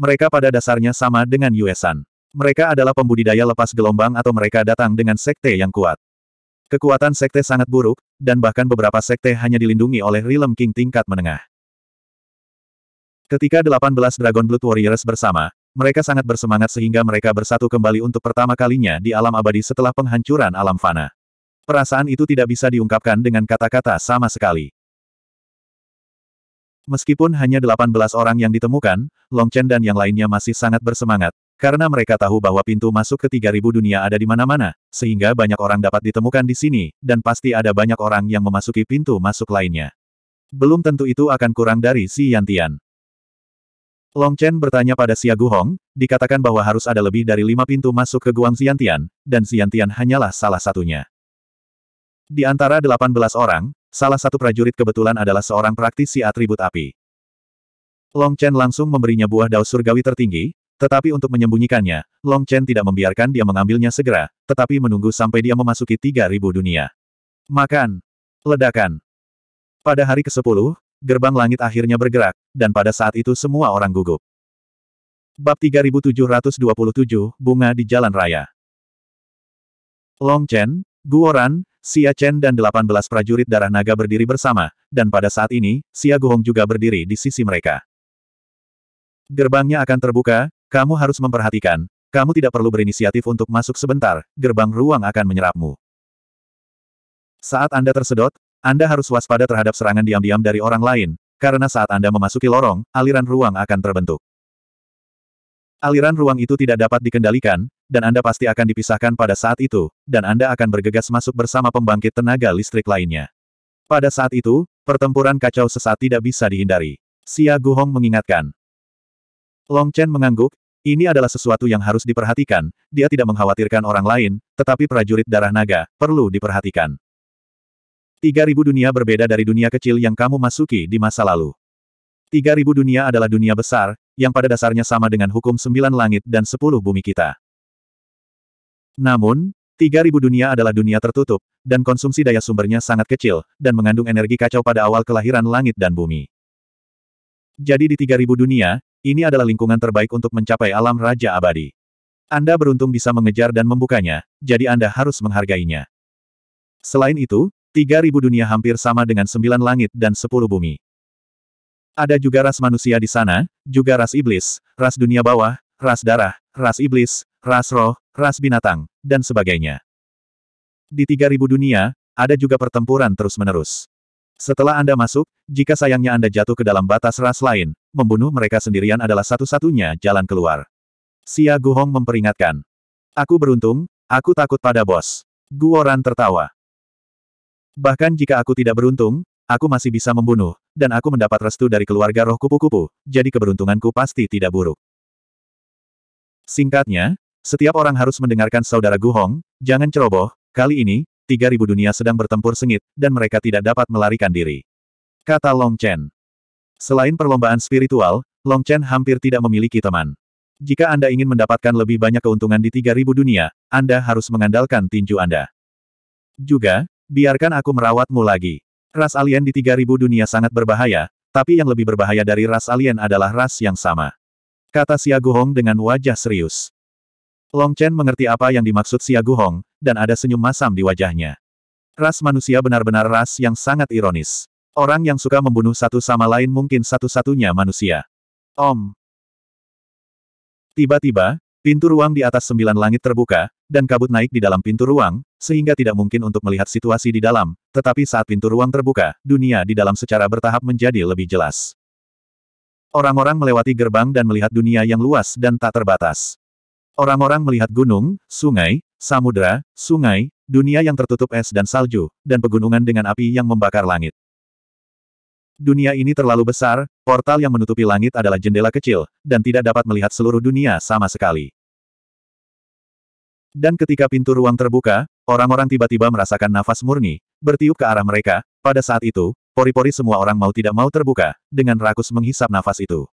Mereka pada dasarnya sama dengan Yuesan. Mereka adalah pembudidaya lepas gelombang atau mereka datang dengan sekte yang kuat. Kekuatan sekte sangat buruk, dan bahkan beberapa sekte hanya dilindungi oleh Realm King tingkat menengah. Ketika 18 Dragon Blood Warriors bersama, mereka sangat bersemangat sehingga mereka bersatu kembali untuk pertama kalinya di alam abadi setelah penghancuran alam fana. Perasaan itu tidak bisa diungkapkan dengan kata-kata sama sekali. Meskipun hanya 18 orang yang ditemukan, Long Chen dan yang lainnya masih sangat bersemangat, karena mereka tahu bahwa pintu masuk ke 3000 dunia ada di mana-mana, sehingga banyak orang dapat ditemukan di sini, dan pasti ada banyak orang yang memasuki pintu masuk lainnya. Belum tentu itu akan kurang dari si Yantian. Long Chen bertanya pada Xia Guhong, dikatakan bahwa harus ada lebih dari lima pintu masuk ke Guang Xiantian, dan Xiantian hanyalah salah satunya. Di antara 18 orang, salah satu prajurit kebetulan adalah seorang praktisi atribut api. Long Chen langsung memberinya buah dao surgawi tertinggi, tetapi untuk menyembunyikannya, Long Chen tidak membiarkan dia mengambilnya segera, tetapi menunggu sampai dia memasuki 3000 dunia. Makan! Ledakan! Pada hari ke-10, gerbang langit akhirnya bergerak, dan pada saat itu semua orang gugup. Bab 3727, Bunga di Jalan Raya Long Chen, Guoran, Xia Chen dan 18 prajurit darah naga berdiri bersama, dan pada saat ini, Xia Guhong juga berdiri di sisi mereka. Gerbangnya akan terbuka, kamu harus memperhatikan, kamu tidak perlu berinisiatif untuk masuk sebentar, gerbang ruang akan menyerapmu. Saat Anda tersedot, Anda harus waspada terhadap serangan diam-diam dari orang lain, karena saat Anda memasuki lorong, aliran ruang akan terbentuk. Aliran ruang itu tidak dapat dikendalikan, dan Anda pasti akan dipisahkan pada saat itu, dan Anda akan bergegas masuk bersama pembangkit tenaga listrik lainnya. Pada saat itu, pertempuran kacau sesaat tidak bisa dihindari. Xia Guhong mengingatkan, Long Chen mengangguk, ini adalah sesuatu yang harus diperhatikan, dia tidak mengkhawatirkan orang lain, tetapi prajurit darah naga, perlu diperhatikan. 3000 dunia berbeda dari dunia kecil yang kamu masuki di masa lalu. 3000 dunia adalah dunia besar, yang pada dasarnya sama dengan hukum sembilan langit dan sepuluh bumi kita. Namun, 3000 dunia adalah dunia tertutup, dan konsumsi daya sumbernya sangat kecil, dan mengandung energi kacau pada awal kelahiran langit dan bumi. Jadi di 3000 dunia, ini adalah lingkungan terbaik untuk mencapai alam Raja Abadi. Anda beruntung bisa mengejar dan membukanya, jadi Anda harus menghargainya. Selain itu, 3.000 dunia hampir sama dengan 9 langit dan 10 bumi. Ada juga ras manusia di sana, juga ras iblis, ras dunia bawah, ras darah, ras iblis, ras roh, ras binatang, dan sebagainya. Di 3.000 dunia, ada juga pertempuran terus-menerus. Setelah Anda masuk, jika sayangnya Anda jatuh ke dalam batas ras lain, membunuh mereka sendirian adalah satu-satunya jalan keluar. Xia Guhong memperingatkan. Aku beruntung, aku takut pada bos. Guoran tertawa. Bahkan jika aku tidak beruntung, aku masih bisa membunuh, dan aku mendapat restu dari keluarga roh kupu-kupu, jadi keberuntunganku pasti tidak buruk. Singkatnya, setiap orang harus mendengarkan saudara Guhong, jangan ceroboh, kali ini, Tiga ribu dunia sedang bertempur sengit, dan mereka tidak dapat melarikan diri. Kata Long Chen. Selain perlombaan spiritual, Long Chen hampir tidak memiliki teman. Jika Anda ingin mendapatkan lebih banyak keuntungan di tiga ribu dunia, Anda harus mengandalkan tinju Anda. Juga, biarkan aku merawatmu lagi. Ras alien di tiga ribu dunia sangat berbahaya, tapi yang lebih berbahaya dari ras alien adalah ras yang sama. Kata Xia Guhong dengan wajah serius. Long Chen mengerti apa yang dimaksud Xia Guhong, dan ada senyum masam di wajahnya. Ras manusia benar-benar ras yang sangat ironis. Orang yang suka membunuh satu sama lain mungkin satu-satunya manusia. Om. Tiba-tiba, pintu ruang di atas sembilan langit terbuka, dan kabut naik di dalam pintu ruang, sehingga tidak mungkin untuk melihat situasi di dalam, tetapi saat pintu ruang terbuka, dunia di dalam secara bertahap menjadi lebih jelas. Orang-orang melewati gerbang dan melihat dunia yang luas dan tak terbatas. Orang-orang melihat gunung, sungai, Samudra, sungai, dunia yang tertutup es dan salju, dan pegunungan dengan api yang membakar langit. Dunia ini terlalu besar, portal yang menutupi langit adalah jendela kecil, dan tidak dapat melihat seluruh dunia sama sekali. Dan ketika pintu ruang terbuka, orang-orang tiba-tiba merasakan nafas murni, bertiup ke arah mereka, pada saat itu, pori-pori semua orang mau tidak mau terbuka, dengan rakus menghisap nafas itu.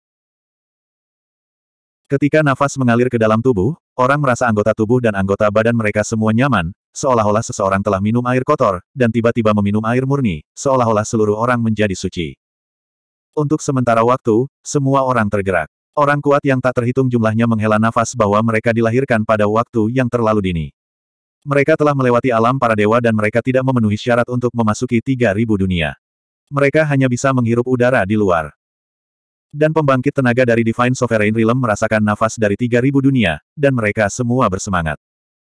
Ketika nafas mengalir ke dalam tubuh, orang merasa anggota tubuh dan anggota badan mereka semua nyaman, seolah-olah seseorang telah minum air kotor, dan tiba-tiba meminum air murni, seolah-olah seluruh orang menjadi suci. Untuk sementara waktu, semua orang tergerak. Orang kuat yang tak terhitung jumlahnya menghela nafas bahwa mereka dilahirkan pada waktu yang terlalu dini. Mereka telah melewati alam para dewa dan mereka tidak memenuhi syarat untuk memasuki 3.000 dunia. Mereka hanya bisa menghirup udara di luar dan pembangkit tenaga dari Divine Sovereign Realm merasakan nafas dari 3000 dunia, dan mereka semua bersemangat.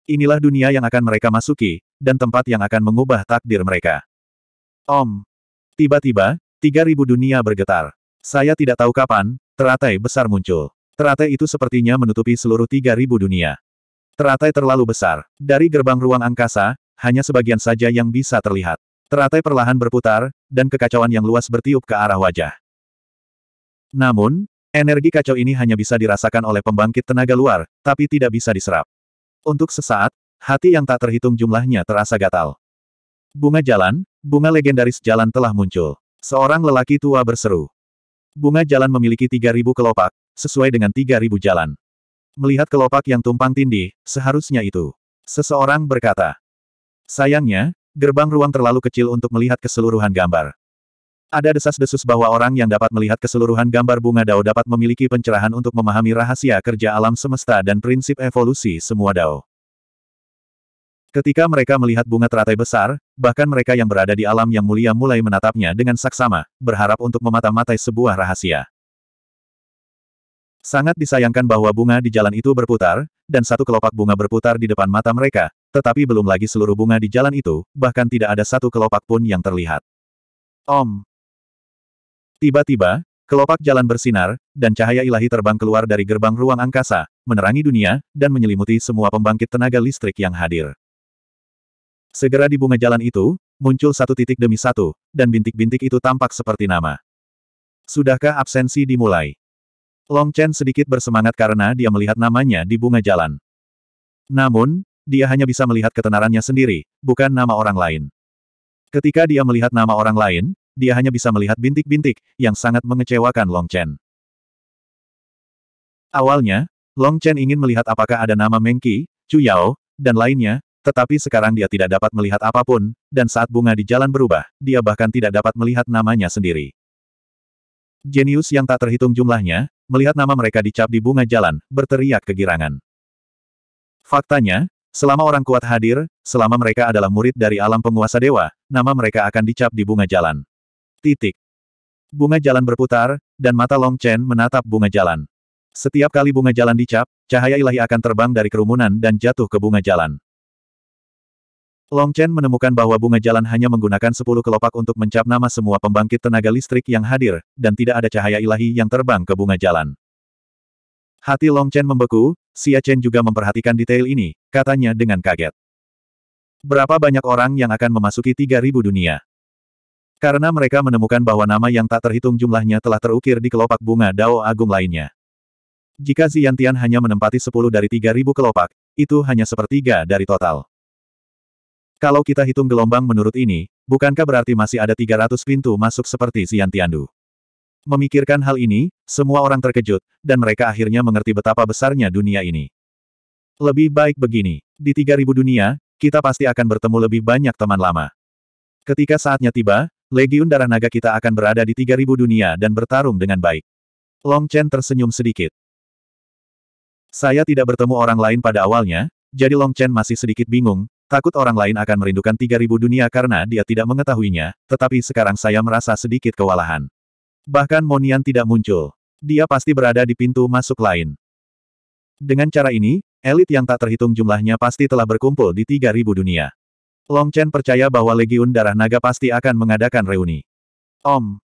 Inilah dunia yang akan mereka masuki, dan tempat yang akan mengubah takdir mereka. Om. Tiba-tiba, 3000 dunia bergetar. Saya tidak tahu kapan, teratai besar muncul. Teratai itu sepertinya menutupi seluruh 3000 dunia. Teratai terlalu besar. Dari gerbang ruang angkasa, hanya sebagian saja yang bisa terlihat. Teratai perlahan berputar, dan kekacauan yang luas bertiup ke arah wajah. Namun, energi kacau ini hanya bisa dirasakan oleh pembangkit tenaga luar, tapi tidak bisa diserap. Untuk sesaat, hati yang tak terhitung jumlahnya terasa gatal. Bunga jalan, bunga legendaris jalan telah muncul. Seorang lelaki tua berseru. Bunga jalan memiliki 3.000 kelopak, sesuai dengan 3.000 jalan. Melihat kelopak yang tumpang tindih, seharusnya itu. Seseorang berkata. Sayangnya, gerbang ruang terlalu kecil untuk melihat keseluruhan gambar. Ada desas-desus bahwa orang yang dapat melihat keseluruhan gambar bunga Dao dapat memiliki pencerahan untuk memahami rahasia kerja alam semesta dan prinsip evolusi semua Dao. Ketika mereka melihat bunga teratai besar, bahkan mereka yang berada di alam yang mulia mulai menatapnya dengan saksama, berharap untuk memata-matai sebuah rahasia. Sangat disayangkan bahwa bunga di jalan itu berputar, dan satu kelopak bunga berputar di depan mata mereka, tetapi belum lagi seluruh bunga di jalan itu, bahkan tidak ada satu kelopak pun yang terlihat. Om, Tiba-tiba, kelopak jalan bersinar, dan cahaya ilahi terbang keluar dari gerbang ruang angkasa, menerangi dunia, dan menyelimuti semua pembangkit tenaga listrik yang hadir. Segera di bunga jalan itu, muncul satu titik demi satu, dan bintik-bintik itu tampak seperti nama. Sudahkah absensi dimulai? Long Chen sedikit bersemangat karena dia melihat namanya di bunga jalan. Namun, dia hanya bisa melihat ketenarannya sendiri, bukan nama orang lain. Ketika dia melihat nama orang lain, dia hanya bisa melihat bintik-bintik, yang sangat mengecewakan Long Chen. Awalnya, Long Chen ingin melihat apakah ada nama Mengki, Chu Yao, dan lainnya, tetapi sekarang dia tidak dapat melihat apapun, dan saat bunga di jalan berubah, dia bahkan tidak dapat melihat namanya sendiri. Jenius yang tak terhitung jumlahnya, melihat nama mereka dicap di bunga jalan, berteriak kegirangan. Faktanya, selama orang kuat hadir, selama mereka adalah murid dari alam penguasa dewa, nama mereka akan dicap di bunga jalan. Titik. Bunga jalan berputar, dan mata Long Chen menatap bunga jalan. Setiap kali bunga jalan dicap, cahaya ilahi akan terbang dari kerumunan dan jatuh ke bunga jalan. Long Chen menemukan bahwa bunga jalan hanya menggunakan 10 kelopak untuk mencap nama semua pembangkit tenaga listrik yang hadir, dan tidak ada cahaya ilahi yang terbang ke bunga jalan. Hati Long Chen membeku, Xia Chen juga memperhatikan detail ini, katanya dengan kaget. Berapa banyak orang yang akan memasuki 3000 dunia? Karena mereka menemukan bahwa nama yang tak terhitung jumlahnya telah terukir di kelopak bunga Dao Agung lainnya. Jika Ziyantian hanya menempati 10 dari 3.000 kelopak, itu hanya sepertiga dari total. Kalau kita hitung gelombang menurut ini, bukankah berarti masih ada 300 pintu masuk seperti Xiantiandu? Memikirkan hal ini, semua orang terkejut, dan mereka akhirnya mengerti betapa besarnya dunia ini. Lebih baik begini, di 3000 dunia, kita pasti akan bertemu lebih banyak teman lama. Ketika saatnya tiba, Legiun Darah Naga kita akan berada di 3000 dunia dan bertarung dengan baik. Long Chen tersenyum sedikit. Saya tidak bertemu orang lain pada awalnya, jadi Long Chen masih sedikit bingung, takut orang lain akan merindukan 3000 dunia karena dia tidak mengetahuinya, tetapi sekarang saya merasa sedikit kewalahan. Bahkan Monian tidak muncul. Dia pasti berada di pintu masuk lain. Dengan cara ini, elit yang tak terhitung jumlahnya pasti telah berkumpul di 3000 dunia. Long Chen percaya bahwa Legiun Darah Naga pasti akan mengadakan reuni. Om.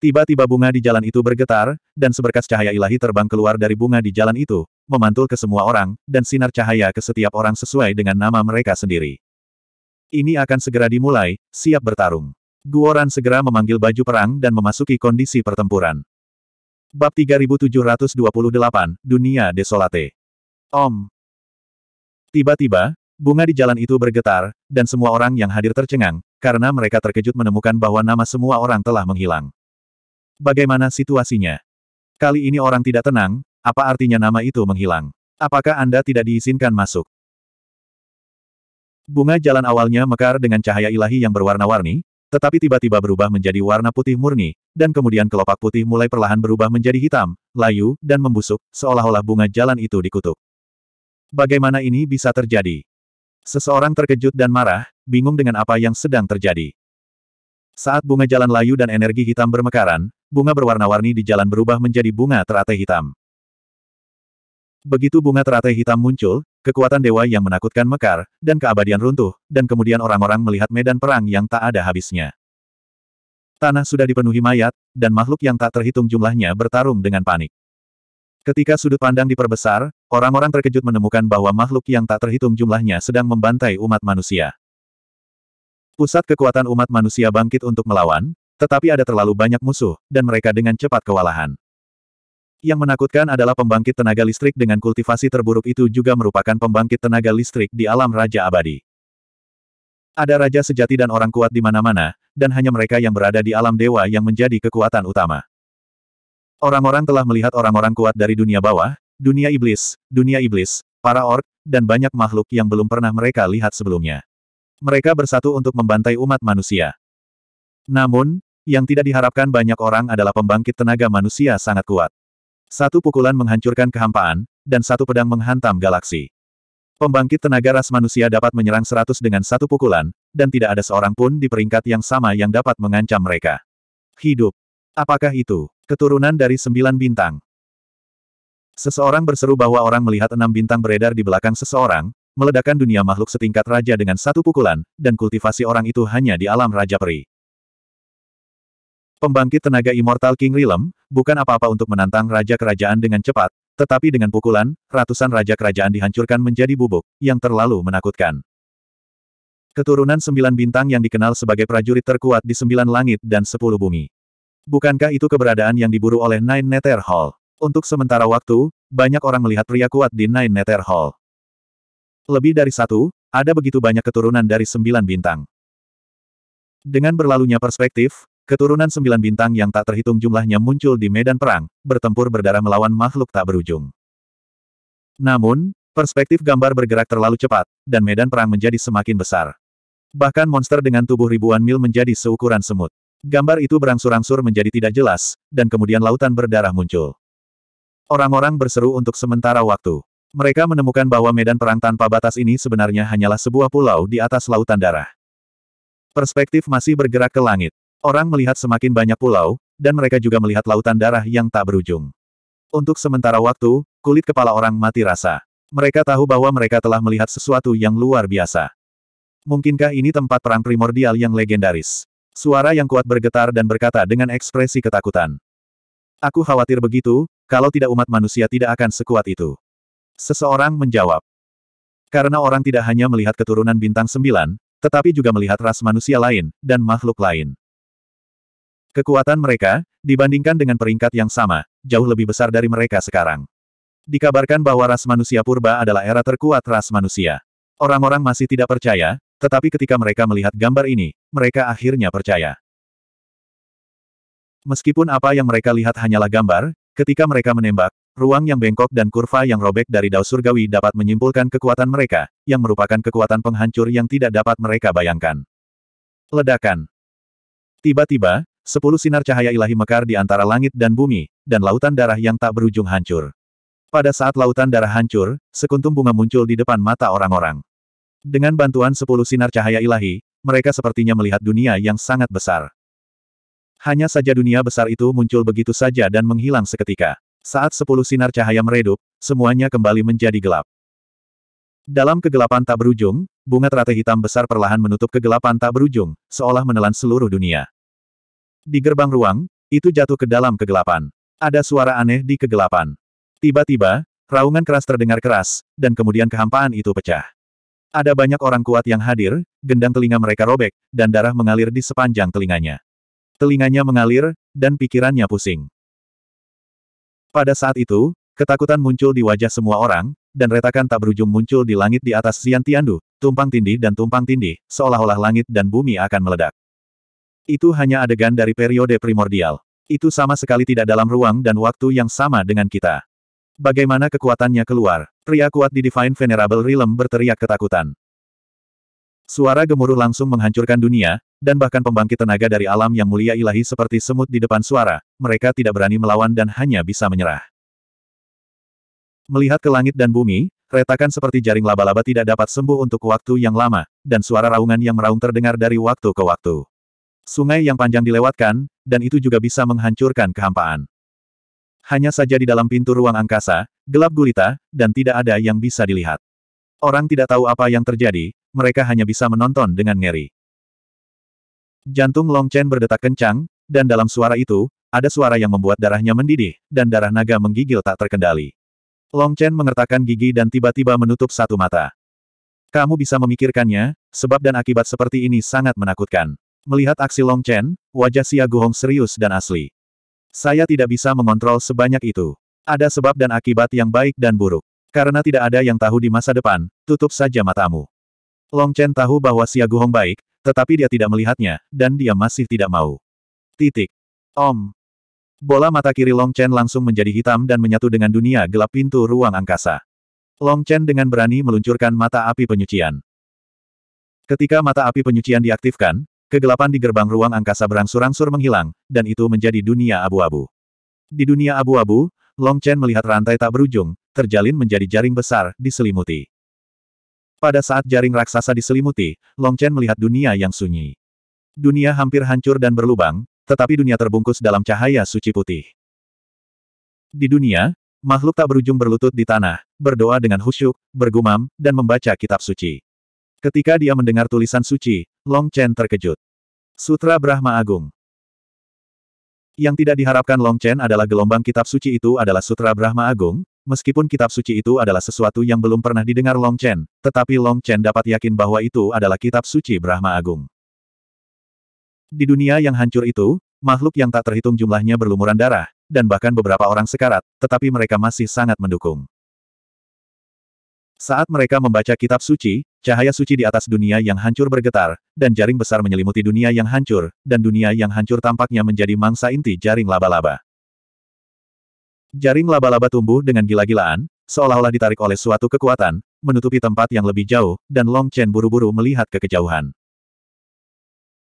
Tiba-tiba bunga di jalan itu bergetar, dan seberkas cahaya ilahi terbang keluar dari bunga di jalan itu, memantul ke semua orang, dan sinar cahaya ke setiap orang sesuai dengan nama mereka sendiri. Ini akan segera dimulai, siap bertarung. Guoran segera memanggil baju perang dan memasuki kondisi pertempuran. Bab 3728, Dunia Desolate. Om. Tiba-tiba, Bunga di jalan itu bergetar, dan semua orang yang hadir tercengang, karena mereka terkejut menemukan bahwa nama semua orang telah menghilang. Bagaimana situasinya? Kali ini orang tidak tenang, apa artinya nama itu menghilang? Apakah Anda tidak diizinkan masuk? Bunga jalan awalnya mekar dengan cahaya ilahi yang berwarna-warni, tetapi tiba-tiba berubah menjadi warna putih murni, dan kemudian kelopak putih mulai perlahan berubah menjadi hitam, layu, dan membusuk, seolah-olah bunga jalan itu dikutuk. Bagaimana ini bisa terjadi? Seseorang terkejut dan marah, bingung dengan apa yang sedang terjadi. Saat bunga jalan layu dan energi hitam bermekaran, bunga berwarna-warni di jalan berubah menjadi bunga teratai hitam. Begitu bunga teratai hitam muncul, kekuatan dewa yang menakutkan mekar, dan keabadian runtuh, dan kemudian orang-orang melihat medan perang yang tak ada habisnya. Tanah sudah dipenuhi mayat, dan makhluk yang tak terhitung jumlahnya bertarung dengan panik. Ketika sudut pandang diperbesar, orang-orang terkejut menemukan bahwa makhluk yang tak terhitung jumlahnya sedang membantai umat manusia. Pusat kekuatan umat manusia bangkit untuk melawan, tetapi ada terlalu banyak musuh, dan mereka dengan cepat kewalahan. Yang menakutkan adalah pembangkit tenaga listrik dengan kultivasi terburuk itu juga merupakan pembangkit tenaga listrik di alam Raja Abadi. Ada raja sejati dan orang kuat di mana-mana, dan hanya mereka yang berada di alam dewa yang menjadi kekuatan utama. Orang-orang telah melihat orang-orang kuat dari dunia bawah, dunia iblis, dunia iblis, para ork, dan banyak makhluk yang belum pernah mereka lihat sebelumnya. Mereka bersatu untuk membantai umat manusia. Namun, yang tidak diharapkan banyak orang adalah pembangkit tenaga manusia sangat kuat. Satu pukulan menghancurkan kehampaan, dan satu pedang menghantam galaksi. Pembangkit tenaga ras manusia dapat menyerang seratus dengan satu pukulan, dan tidak ada seorang pun di peringkat yang sama yang dapat mengancam mereka. Hidup. Apakah itu? Keturunan dari sembilan bintang. Seseorang berseru bahwa orang melihat enam bintang beredar di belakang seseorang, meledakan dunia makhluk setingkat raja dengan satu pukulan, dan kultivasi orang itu hanya di alam Raja Peri. Pembangkit tenaga Immortal King Rilem, bukan apa-apa untuk menantang Raja Kerajaan dengan cepat, tetapi dengan pukulan, ratusan Raja Kerajaan dihancurkan menjadi bubuk, yang terlalu menakutkan. Keturunan sembilan bintang yang dikenal sebagai prajurit terkuat di sembilan langit dan sepuluh bumi. Bukankah itu keberadaan yang diburu oleh Nine Nether Hall? Untuk sementara waktu, banyak orang melihat pria kuat di Nine Nether Hall. Lebih dari satu, ada begitu banyak keturunan dari sembilan bintang. Dengan berlalunya perspektif, keturunan sembilan bintang yang tak terhitung jumlahnya muncul di medan perang, bertempur berdarah melawan makhluk tak berujung. Namun, perspektif gambar bergerak terlalu cepat, dan medan perang menjadi semakin besar. Bahkan monster dengan tubuh ribuan mil menjadi seukuran semut. Gambar itu berangsur-angsur menjadi tidak jelas, dan kemudian lautan berdarah muncul. Orang-orang berseru untuk sementara waktu. Mereka menemukan bahwa medan perang tanpa batas ini sebenarnya hanyalah sebuah pulau di atas lautan darah. Perspektif masih bergerak ke langit. Orang melihat semakin banyak pulau, dan mereka juga melihat lautan darah yang tak berujung. Untuk sementara waktu, kulit kepala orang mati rasa. Mereka tahu bahwa mereka telah melihat sesuatu yang luar biasa. Mungkinkah ini tempat perang primordial yang legendaris? Suara yang kuat bergetar dan berkata dengan ekspresi ketakutan. Aku khawatir begitu, kalau tidak umat manusia tidak akan sekuat itu. Seseorang menjawab. Karena orang tidak hanya melihat keturunan bintang sembilan, tetapi juga melihat ras manusia lain, dan makhluk lain. Kekuatan mereka, dibandingkan dengan peringkat yang sama, jauh lebih besar dari mereka sekarang. Dikabarkan bahwa ras manusia purba adalah era terkuat ras manusia. Orang-orang masih tidak percaya, tetapi ketika mereka melihat gambar ini, mereka akhirnya percaya. Meskipun apa yang mereka lihat hanyalah gambar, ketika mereka menembak, ruang yang bengkok dan kurva yang robek dari Dao Surgawi dapat menyimpulkan kekuatan mereka, yang merupakan kekuatan penghancur yang tidak dapat mereka bayangkan. Ledakan. Tiba-tiba, sepuluh sinar cahaya ilahi mekar di antara langit dan bumi, dan lautan darah yang tak berujung hancur. Pada saat lautan darah hancur, sekuntum bunga muncul di depan mata orang-orang. Dengan bantuan sepuluh sinar cahaya ilahi, mereka sepertinya melihat dunia yang sangat besar. Hanya saja dunia besar itu muncul begitu saja dan menghilang seketika. Saat sepuluh sinar cahaya meredup, semuanya kembali menjadi gelap. Dalam kegelapan tak berujung, bunga teratai hitam besar perlahan menutup kegelapan tak berujung, seolah menelan seluruh dunia. Di gerbang ruang, itu jatuh ke dalam kegelapan. Ada suara aneh di kegelapan. Tiba-tiba, raungan keras terdengar keras, dan kemudian kehampaan itu pecah. Ada banyak orang kuat yang hadir, gendang telinga mereka robek, dan darah mengalir di sepanjang telinganya. Telinganya mengalir, dan pikirannya pusing. Pada saat itu, ketakutan muncul di wajah semua orang, dan retakan tak berujung muncul di langit di atas Xian Tiandu, tumpang tindih dan tumpang tindih, seolah-olah langit dan bumi akan meledak. Itu hanya adegan dari periode primordial. Itu sama sekali tidak dalam ruang dan waktu yang sama dengan kita. Bagaimana kekuatannya keluar? Pria kuat di Divine Venerable Realm berteriak ketakutan. Suara gemuruh langsung menghancurkan dunia, dan bahkan pembangkit tenaga dari alam yang mulia ilahi seperti semut di depan suara, mereka tidak berani melawan dan hanya bisa menyerah. Melihat ke langit dan bumi, retakan seperti jaring laba-laba tidak dapat sembuh untuk waktu yang lama, dan suara raungan yang meraung terdengar dari waktu ke waktu. Sungai yang panjang dilewatkan, dan itu juga bisa menghancurkan kehampaan. Hanya saja di dalam pintu ruang angkasa, Gelap gulita, dan tidak ada yang bisa dilihat. Orang tidak tahu apa yang terjadi, mereka hanya bisa menonton dengan ngeri. Jantung Long Chen berdetak kencang, dan dalam suara itu, ada suara yang membuat darahnya mendidih, dan darah naga menggigil tak terkendali. Long Chen mengertakkan gigi dan tiba-tiba menutup satu mata. Kamu bisa memikirkannya, sebab dan akibat seperti ini sangat menakutkan. Melihat aksi Long Chen, wajah Xia Guhong serius dan asli. Saya tidak bisa mengontrol sebanyak itu. Ada sebab dan akibat yang baik dan buruk. Karena tidak ada yang tahu di masa depan, tutup saja matamu. Long Chen tahu bahwa Xia Guhong baik, tetapi dia tidak melihatnya, dan dia masih tidak mau. Titik. Om. Bola mata kiri Long Chen langsung menjadi hitam dan menyatu dengan dunia gelap pintu ruang angkasa. Long Chen dengan berani meluncurkan mata api penyucian. Ketika mata api penyucian diaktifkan, kegelapan di gerbang ruang angkasa berangsur-angsur menghilang, dan itu menjadi dunia abu-abu. Di dunia abu-abu, Long Chen melihat rantai tak berujung, terjalin menjadi jaring besar, diselimuti. Pada saat jaring raksasa diselimuti, Long Chen melihat dunia yang sunyi. Dunia hampir hancur dan berlubang, tetapi dunia terbungkus dalam cahaya suci putih. Di dunia, makhluk tak berujung berlutut di tanah, berdoa dengan khusyuk, bergumam, dan membaca kitab suci. Ketika dia mendengar tulisan suci, Long Chen terkejut. Sutra Brahma Agung yang tidak diharapkan Long Chen adalah gelombang kitab suci itu adalah Sutra Brahma Agung, meskipun kitab suci itu adalah sesuatu yang belum pernah didengar Long Chen, tetapi Long Chen dapat yakin bahwa itu adalah kitab suci Brahma Agung. Di dunia yang hancur itu, makhluk yang tak terhitung jumlahnya berlumuran darah, dan bahkan beberapa orang sekarat, tetapi mereka masih sangat mendukung. Saat mereka membaca kitab suci, Cahaya suci di atas dunia yang hancur bergetar, dan jaring besar menyelimuti dunia yang hancur, dan dunia yang hancur tampaknya menjadi mangsa inti jaring laba-laba. Jaring laba-laba tumbuh dengan gila-gilaan, seolah-olah ditarik oleh suatu kekuatan, menutupi tempat yang lebih jauh, dan Long Chen buru-buru melihat ke kejauhan.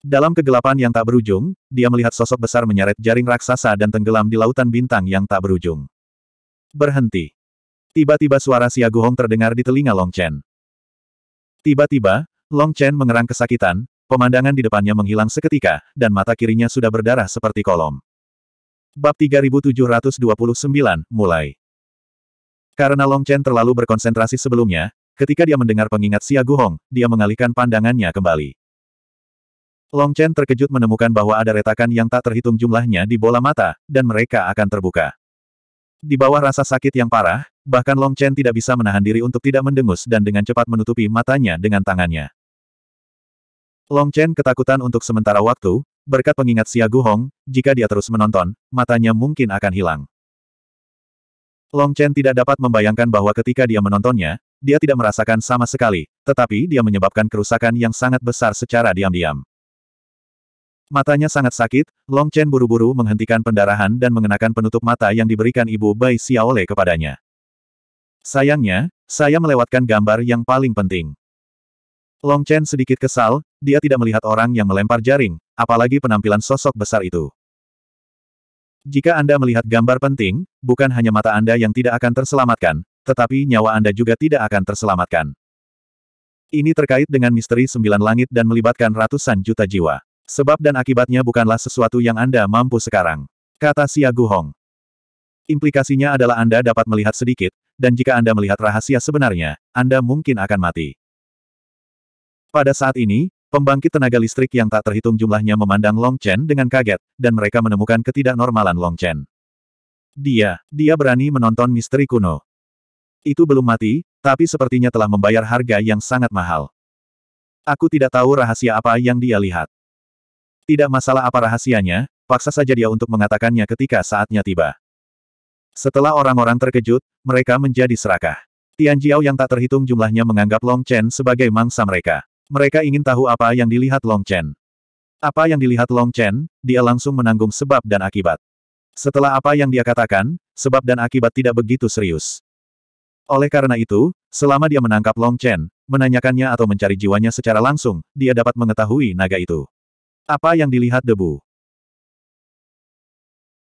Dalam kegelapan yang tak berujung, dia melihat sosok besar menyeret jaring raksasa dan tenggelam di lautan bintang yang tak berujung. Berhenti. Tiba-tiba suara Xia Guhong terdengar di telinga Long Chen. Tiba-tiba, Long Chen mengerang kesakitan, pemandangan di depannya menghilang seketika, dan mata kirinya sudah berdarah seperti kolom. Bab 3729, mulai. Karena Long Chen terlalu berkonsentrasi sebelumnya, ketika dia mendengar pengingat Xia Guhong, dia mengalihkan pandangannya kembali. Long Chen terkejut menemukan bahwa ada retakan yang tak terhitung jumlahnya di bola mata, dan mereka akan terbuka. Di bawah rasa sakit yang parah, bahkan Long Chen tidak bisa menahan diri untuk tidak mendengus dan dengan cepat menutupi matanya dengan tangannya. Long Chen ketakutan untuk sementara waktu, berkat pengingat Xia Guhong, jika dia terus menonton, matanya mungkin akan hilang. Long Chen tidak dapat membayangkan bahwa ketika dia menontonnya, dia tidak merasakan sama sekali, tetapi dia menyebabkan kerusakan yang sangat besar secara diam-diam. Matanya sangat sakit, Long Chen buru-buru menghentikan pendarahan dan mengenakan penutup mata yang diberikan ibu Bai Xiaole kepadanya. Sayangnya, saya melewatkan gambar yang paling penting. Long Chen sedikit kesal, dia tidak melihat orang yang melempar jaring, apalagi penampilan sosok besar itu. Jika Anda melihat gambar penting, bukan hanya mata Anda yang tidak akan terselamatkan, tetapi nyawa Anda juga tidak akan terselamatkan. Ini terkait dengan misteri sembilan langit dan melibatkan ratusan juta jiwa. Sebab dan akibatnya bukanlah sesuatu yang Anda mampu sekarang. Kata Xia Guhong. Implikasinya adalah Anda dapat melihat sedikit, dan jika Anda melihat rahasia sebenarnya, Anda mungkin akan mati. Pada saat ini, pembangkit tenaga listrik yang tak terhitung jumlahnya memandang Long Chen dengan kaget, dan mereka menemukan ketidaknormalan Long Chen. Dia, dia berani menonton misteri kuno. Itu belum mati, tapi sepertinya telah membayar harga yang sangat mahal. Aku tidak tahu rahasia apa yang dia lihat. Tidak masalah apa rahasianya, paksa saja dia untuk mengatakannya ketika saatnya tiba. Setelah orang-orang terkejut, mereka menjadi serakah. Tian Jiao yang tak terhitung jumlahnya menganggap Long Chen sebagai mangsa mereka. Mereka ingin tahu apa yang dilihat Long Chen. Apa yang dilihat Long Chen, dia langsung menanggung sebab dan akibat. Setelah apa yang dia katakan, sebab dan akibat tidak begitu serius. Oleh karena itu, selama dia menangkap Long Chen, menanyakannya atau mencari jiwanya secara langsung, dia dapat mengetahui naga itu. Apa yang dilihat debu?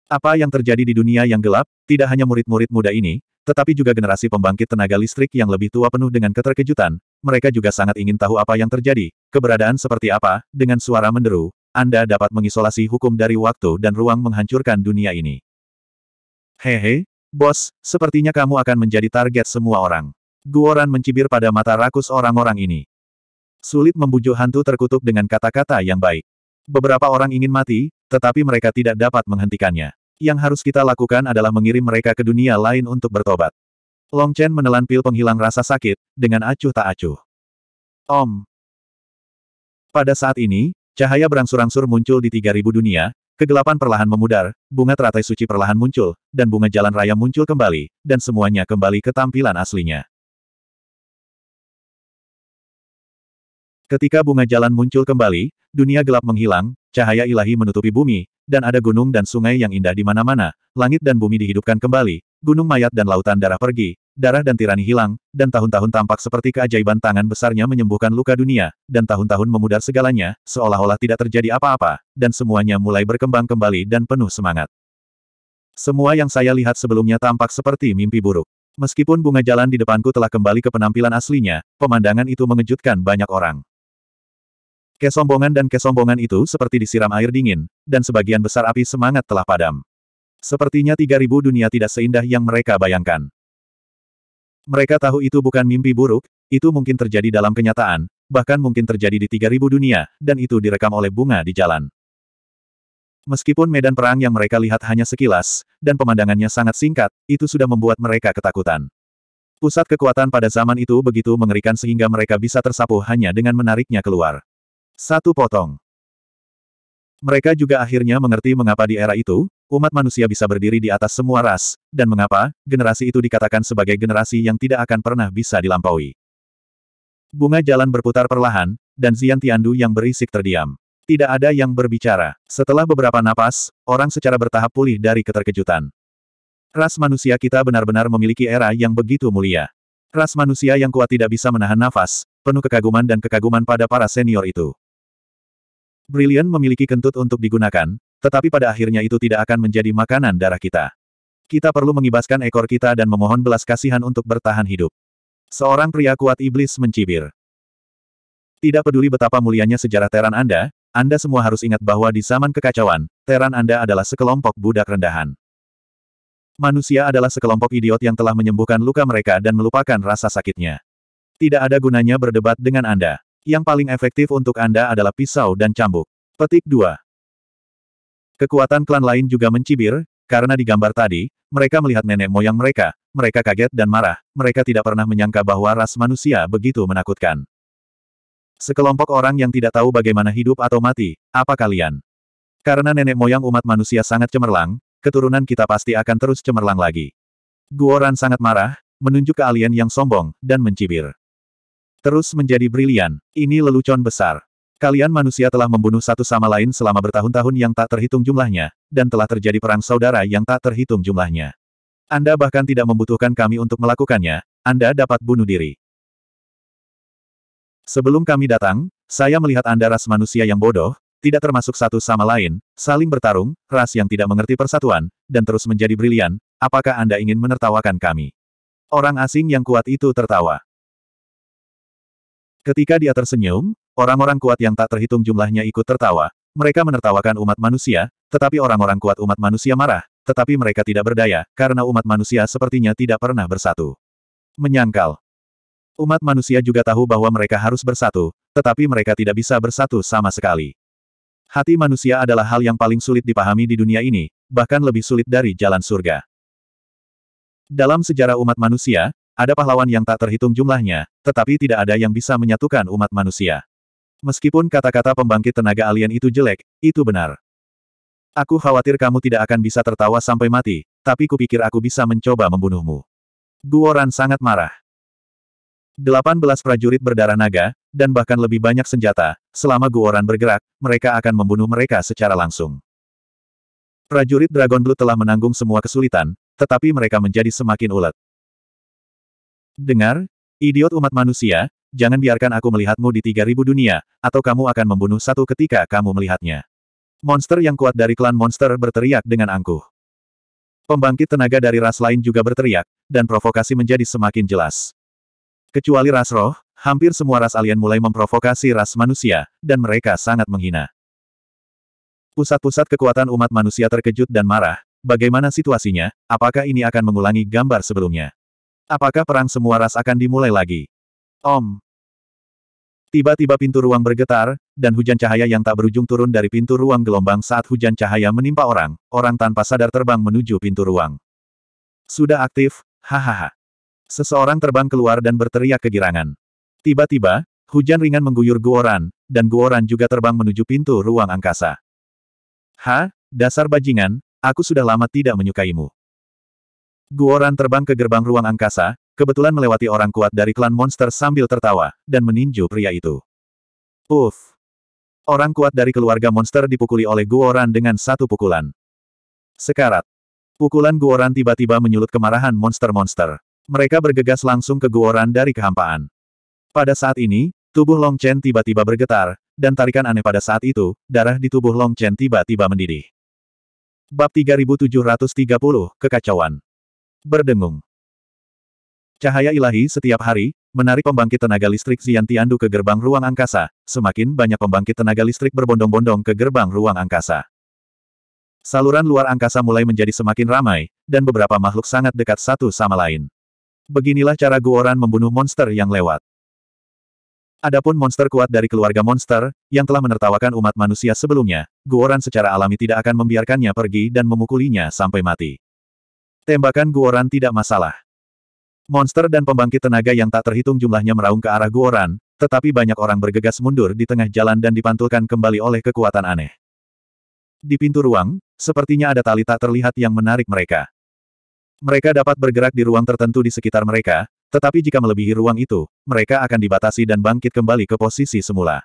Apa yang terjadi di dunia yang gelap, tidak hanya murid-murid muda ini, tetapi juga generasi pembangkit tenaga listrik yang lebih tua penuh dengan keterkejutan, mereka juga sangat ingin tahu apa yang terjadi, keberadaan seperti apa, dengan suara menderu, Anda dapat mengisolasi hukum dari waktu dan ruang menghancurkan dunia ini. Hehe, bos, sepertinya kamu akan menjadi target semua orang. Guoran mencibir pada mata rakus orang-orang ini. Sulit membujuk hantu terkutuk dengan kata-kata yang baik. Beberapa orang ingin mati, tetapi mereka tidak dapat menghentikannya. Yang harus kita lakukan adalah mengirim mereka ke dunia lain untuk bertobat. Long Chen menelan pil penghilang rasa sakit, dengan acuh tak acuh. Om. Pada saat ini, cahaya berangsur-angsur muncul di 3000 dunia, kegelapan perlahan memudar, bunga teratai suci perlahan muncul, dan bunga jalan raya muncul kembali, dan semuanya kembali ke tampilan aslinya. Ketika bunga jalan muncul kembali, dunia gelap menghilang, cahaya ilahi menutupi bumi, dan ada gunung dan sungai yang indah di mana-mana, langit dan bumi dihidupkan kembali, gunung mayat dan lautan darah pergi, darah dan tirani hilang, dan tahun-tahun tampak seperti keajaiban tangan besarnya menyembuhkan luka dunia, dan tahun-tahun memudar segalanya, seolah-olah tidak terjadi apa-apa, dan semuanya mulai berkembang kembali dan penuh semangat. Semua yang saya lihat sebelumnya tampak seperti mimpi buruk. Meskipun bunga jalan di depanku telah kembali ke penampilan aslinya, pemandangan itu mengejutkan banyak orang. Kesombongan dan kesombongan itu seperti disiram air dingin, dan sebagian besar api semangat telah padam. Sepertinya 3000 dunia tidak seindah yang mereka bayangkan. Mereka tahu itu bukan mimpi buruk, itu mungkin terjadi dalam kenyataan, bahkan mungkin terjadi di 3000 dunia, dan itu direkam oleh bunga di jalan. Meskipun medan perang yang mereka lihat hanya sekilas, dan pemandangannya sangat singkat, itu sudah membuat mereka ketakutan. Pusat kekuatan pada zaman itu begitu mengerikan sehingga mereka bisa tersapu hanya dengan menariknya keluar. Satu potong. Mereka juga akhirnya mengerti mengapa di era itu, umat manusia bisa berdiri di atas semua ras, dan mengapa, generasi itu dikatakan sebagai generasi yang tidak akan pernah bisa dilampaui. Bunga jalan berputar perlahan, dan Zian Tiandu yang berisik terdiam. Tidak ada yang berbicara. Setelah beberapa napas, orang secara bertahap pulih dari keterkejutan. Ras manusia kita benar-benar memiliki era yang begitu mulia. Ras manusia yang kuat tidak bisa menahan nafas, penuh kekaguman dan kekaguman pada para senior itu. Brilliant memiliki kentut untuk digunakan, tetapi pada akhirnya itu tidak akan menjadi makanan darah kita. Kita perlu mengibaskan ekor kita dan memohon belas kasihan untuk bertahan hidup. Seorang pria kuat iblis mencibir. Tidak peduli betapa mulianya sejarah Teran Anda, Anda semua harus ingat bahwa di zaman kekacauan, Teran Anda adalah sekelompok budak rendahan. Manusia adalah sekelompok idiot yang telah menyembuhkan luka mereka dan melupakan rasa sakitnya. Tidak ada gunanya berdebat dengan Anda. Yang paling efektif untuk Anda adalah pisau dan cambuk. Petik 2. Kekuatan klan lain juga mencibir, karena di gambar tadi, mereka melihat nenek moyang mereka, mereka kaget dan marah, mereka tidak pernah menyangka bahwa ras manusia begitu menakutkan. Sekelompok orang yang tidak tahu bagaimana hidup atau mati, apa kalian? Karena nenek moyang umat manusia sangat cemerlang, keturunan kita pasti akan terus cemerlang lagi. Guoran sangat marah, menunjuk ke alien yang sombong, dan mencibir. Terus menjadi brilian, ini lelucon besar. Kalian manusia telah membunuh satu sama lain selama bertahun-tahun yang tak terhitung jumlahnya, dan telah terjadi perang saudara yang tak terhitung jumlahnya. Anda bahkan tidak membutuhkan kami untuk melakukannya, Anda dapat bunuh diri. Sebelum kami datang, saya melihat Anda ras manusia yang bodoh, tidak termasuk satu sama lain, saling bertarung, ras yang tidak mengerti persatuan, dan terus menjadi brilian, apakah Anda ingin menertawakan kami? Orang asing yang kuat itu tertawa. Ketika dia tersenyum, orang-orang kuat yang tak terhitung jumlahnya ikut tertawa. Mereka menertawakan umat manusia, tetapi orang-orang kuat umat manusia marah, tetapi mereka tidak berdaya, karena umat manusia sepertinya tidak pernah bersatu. Menyangkal. Umat manusia juga tahu bahwa mereka harus bersatu, tetapi mereka tidak bisa bersatu sama sekali. Hati manusia adalah hal yang paling sulit dipahami di dunia ini, bahkan lebih sulit dari jalan surga. Dalam sejarah umat manusia, ada pahlawan yang tak terhitung jumlahnya, tetapi tidak ada yang bisa menyatukan umat manusia. Meskipun kata-kata pembangkit tenaga alien itu jelek, itu benar. Aku khawatir kamu tidak akan bisa tertawa sampai mati, tapi kupikir aku bisa mencoba membunuhmu. Guoran sangat marah. 18 prajurit berdarah naga, dan bahkan lebih banyak senjata, selama Guoran bergerak, mereka akan membunuh mereka secara langsung. Prajurit Dragon Blue telah menanggung semua kesulitan, tetapi mereka menjadi semakin ulet. Dengar, idiot umat manusia, jangan biarkan aku melihatmu di 3000 dunia, atau kamu akan membunuh satu ketika kamu melihatnya. Monster yang kuat dari klan monster berteriak dengan angkuh. Pembangkit tenaga dari ras lain juga berteriak, dan provokasi menjadi semakin jelas. Kecuali ras roh, hampir semua ras alien mulai memprovokasi ras manusia, dan mereka sangat menghina. Pusat-pusat kekuatan umat manusia terkejut dan marah, bagaimana situasinya, apakah ini akan mengulangi gambar sebelumnya? Apakah perang semua ras akan dimulai lagi? Om. Tiba-tiba pintu ruang bergetar, dan hujan cahaya yang tak berujung turun dari pintu ruang gelombang saat hujan cahaya menimpa orang, orang tanpa sadar terbang menuju pintu ruang. Sudah aktif, hahaha. Seseorang terbang keluar dan berteriak kegirangan. Tiba-tiba, hujan ringan mengguyur Guoran, dan Guoran juga terbang menuju pintu ruang angkasa. Ha, dasar bajingan, aku sudah lama tidak menyukaimu. Guoran terbang ke gerbang ruang angkasa, kebetulan melewati orang kuat dari klan monster sambil tertawa, dan meninju pria itu. Uff! Orang kuat dari keluarga monster dipukuli oleh Guoran dengan satu pukulan. Sekarat. Pukulan Guoran tiba-tiba menyulut kemarahan monster-monster. Mereka bergegas langsung ke Guoran dari kehampaan. Pada saat ini, tubuh Long Chen tiba-tiba bergetar, dan tarikan aneh pada saat itu, darah di tubuh Long Chen tiba-tiba mendidih. Bab 3730, Kekacauan Berdengung. Cahaya ilahi setiap hari, menarik pembangkit tenaga listrik Xian Tiandu ke gerbang ruang angkasa, semakin banyak pembangkit tenaga listrik berbondong-bondong ke gerbang ruang angkasa. Saluran luar angkasa mulai menjadi semakin ramai, dan beberapa makhluk sangat dekat satu sama lain. Beginilah cara Guoran membunuh monster yang lewat. Adapun monster kuat dari keluarga monster, yang telah menertawakan umat manusia sebelumnya, Guoran secara alami tidak akan membiarkannya pergi dan memukulinya sampai mati. Tembakan Guoran tidak masalah. Monster dan pembangkit tenaga yang tak terhitung jumlahnya meraung ke arah Guoran, tetapi banyak orang bergegas mundur di tengah jalan dan dipantulkan kembali oleh kekuatan aneh. Di pintu ruang, sepertinya ada tali tak terlihat yang menarik mereka. Mereka dapat bergerak di ruang tertentu di sekitar mereka, tetapi jika melebihi ruang itu, mereka akan dibatasi dan bangkit kembali ke posisi semula.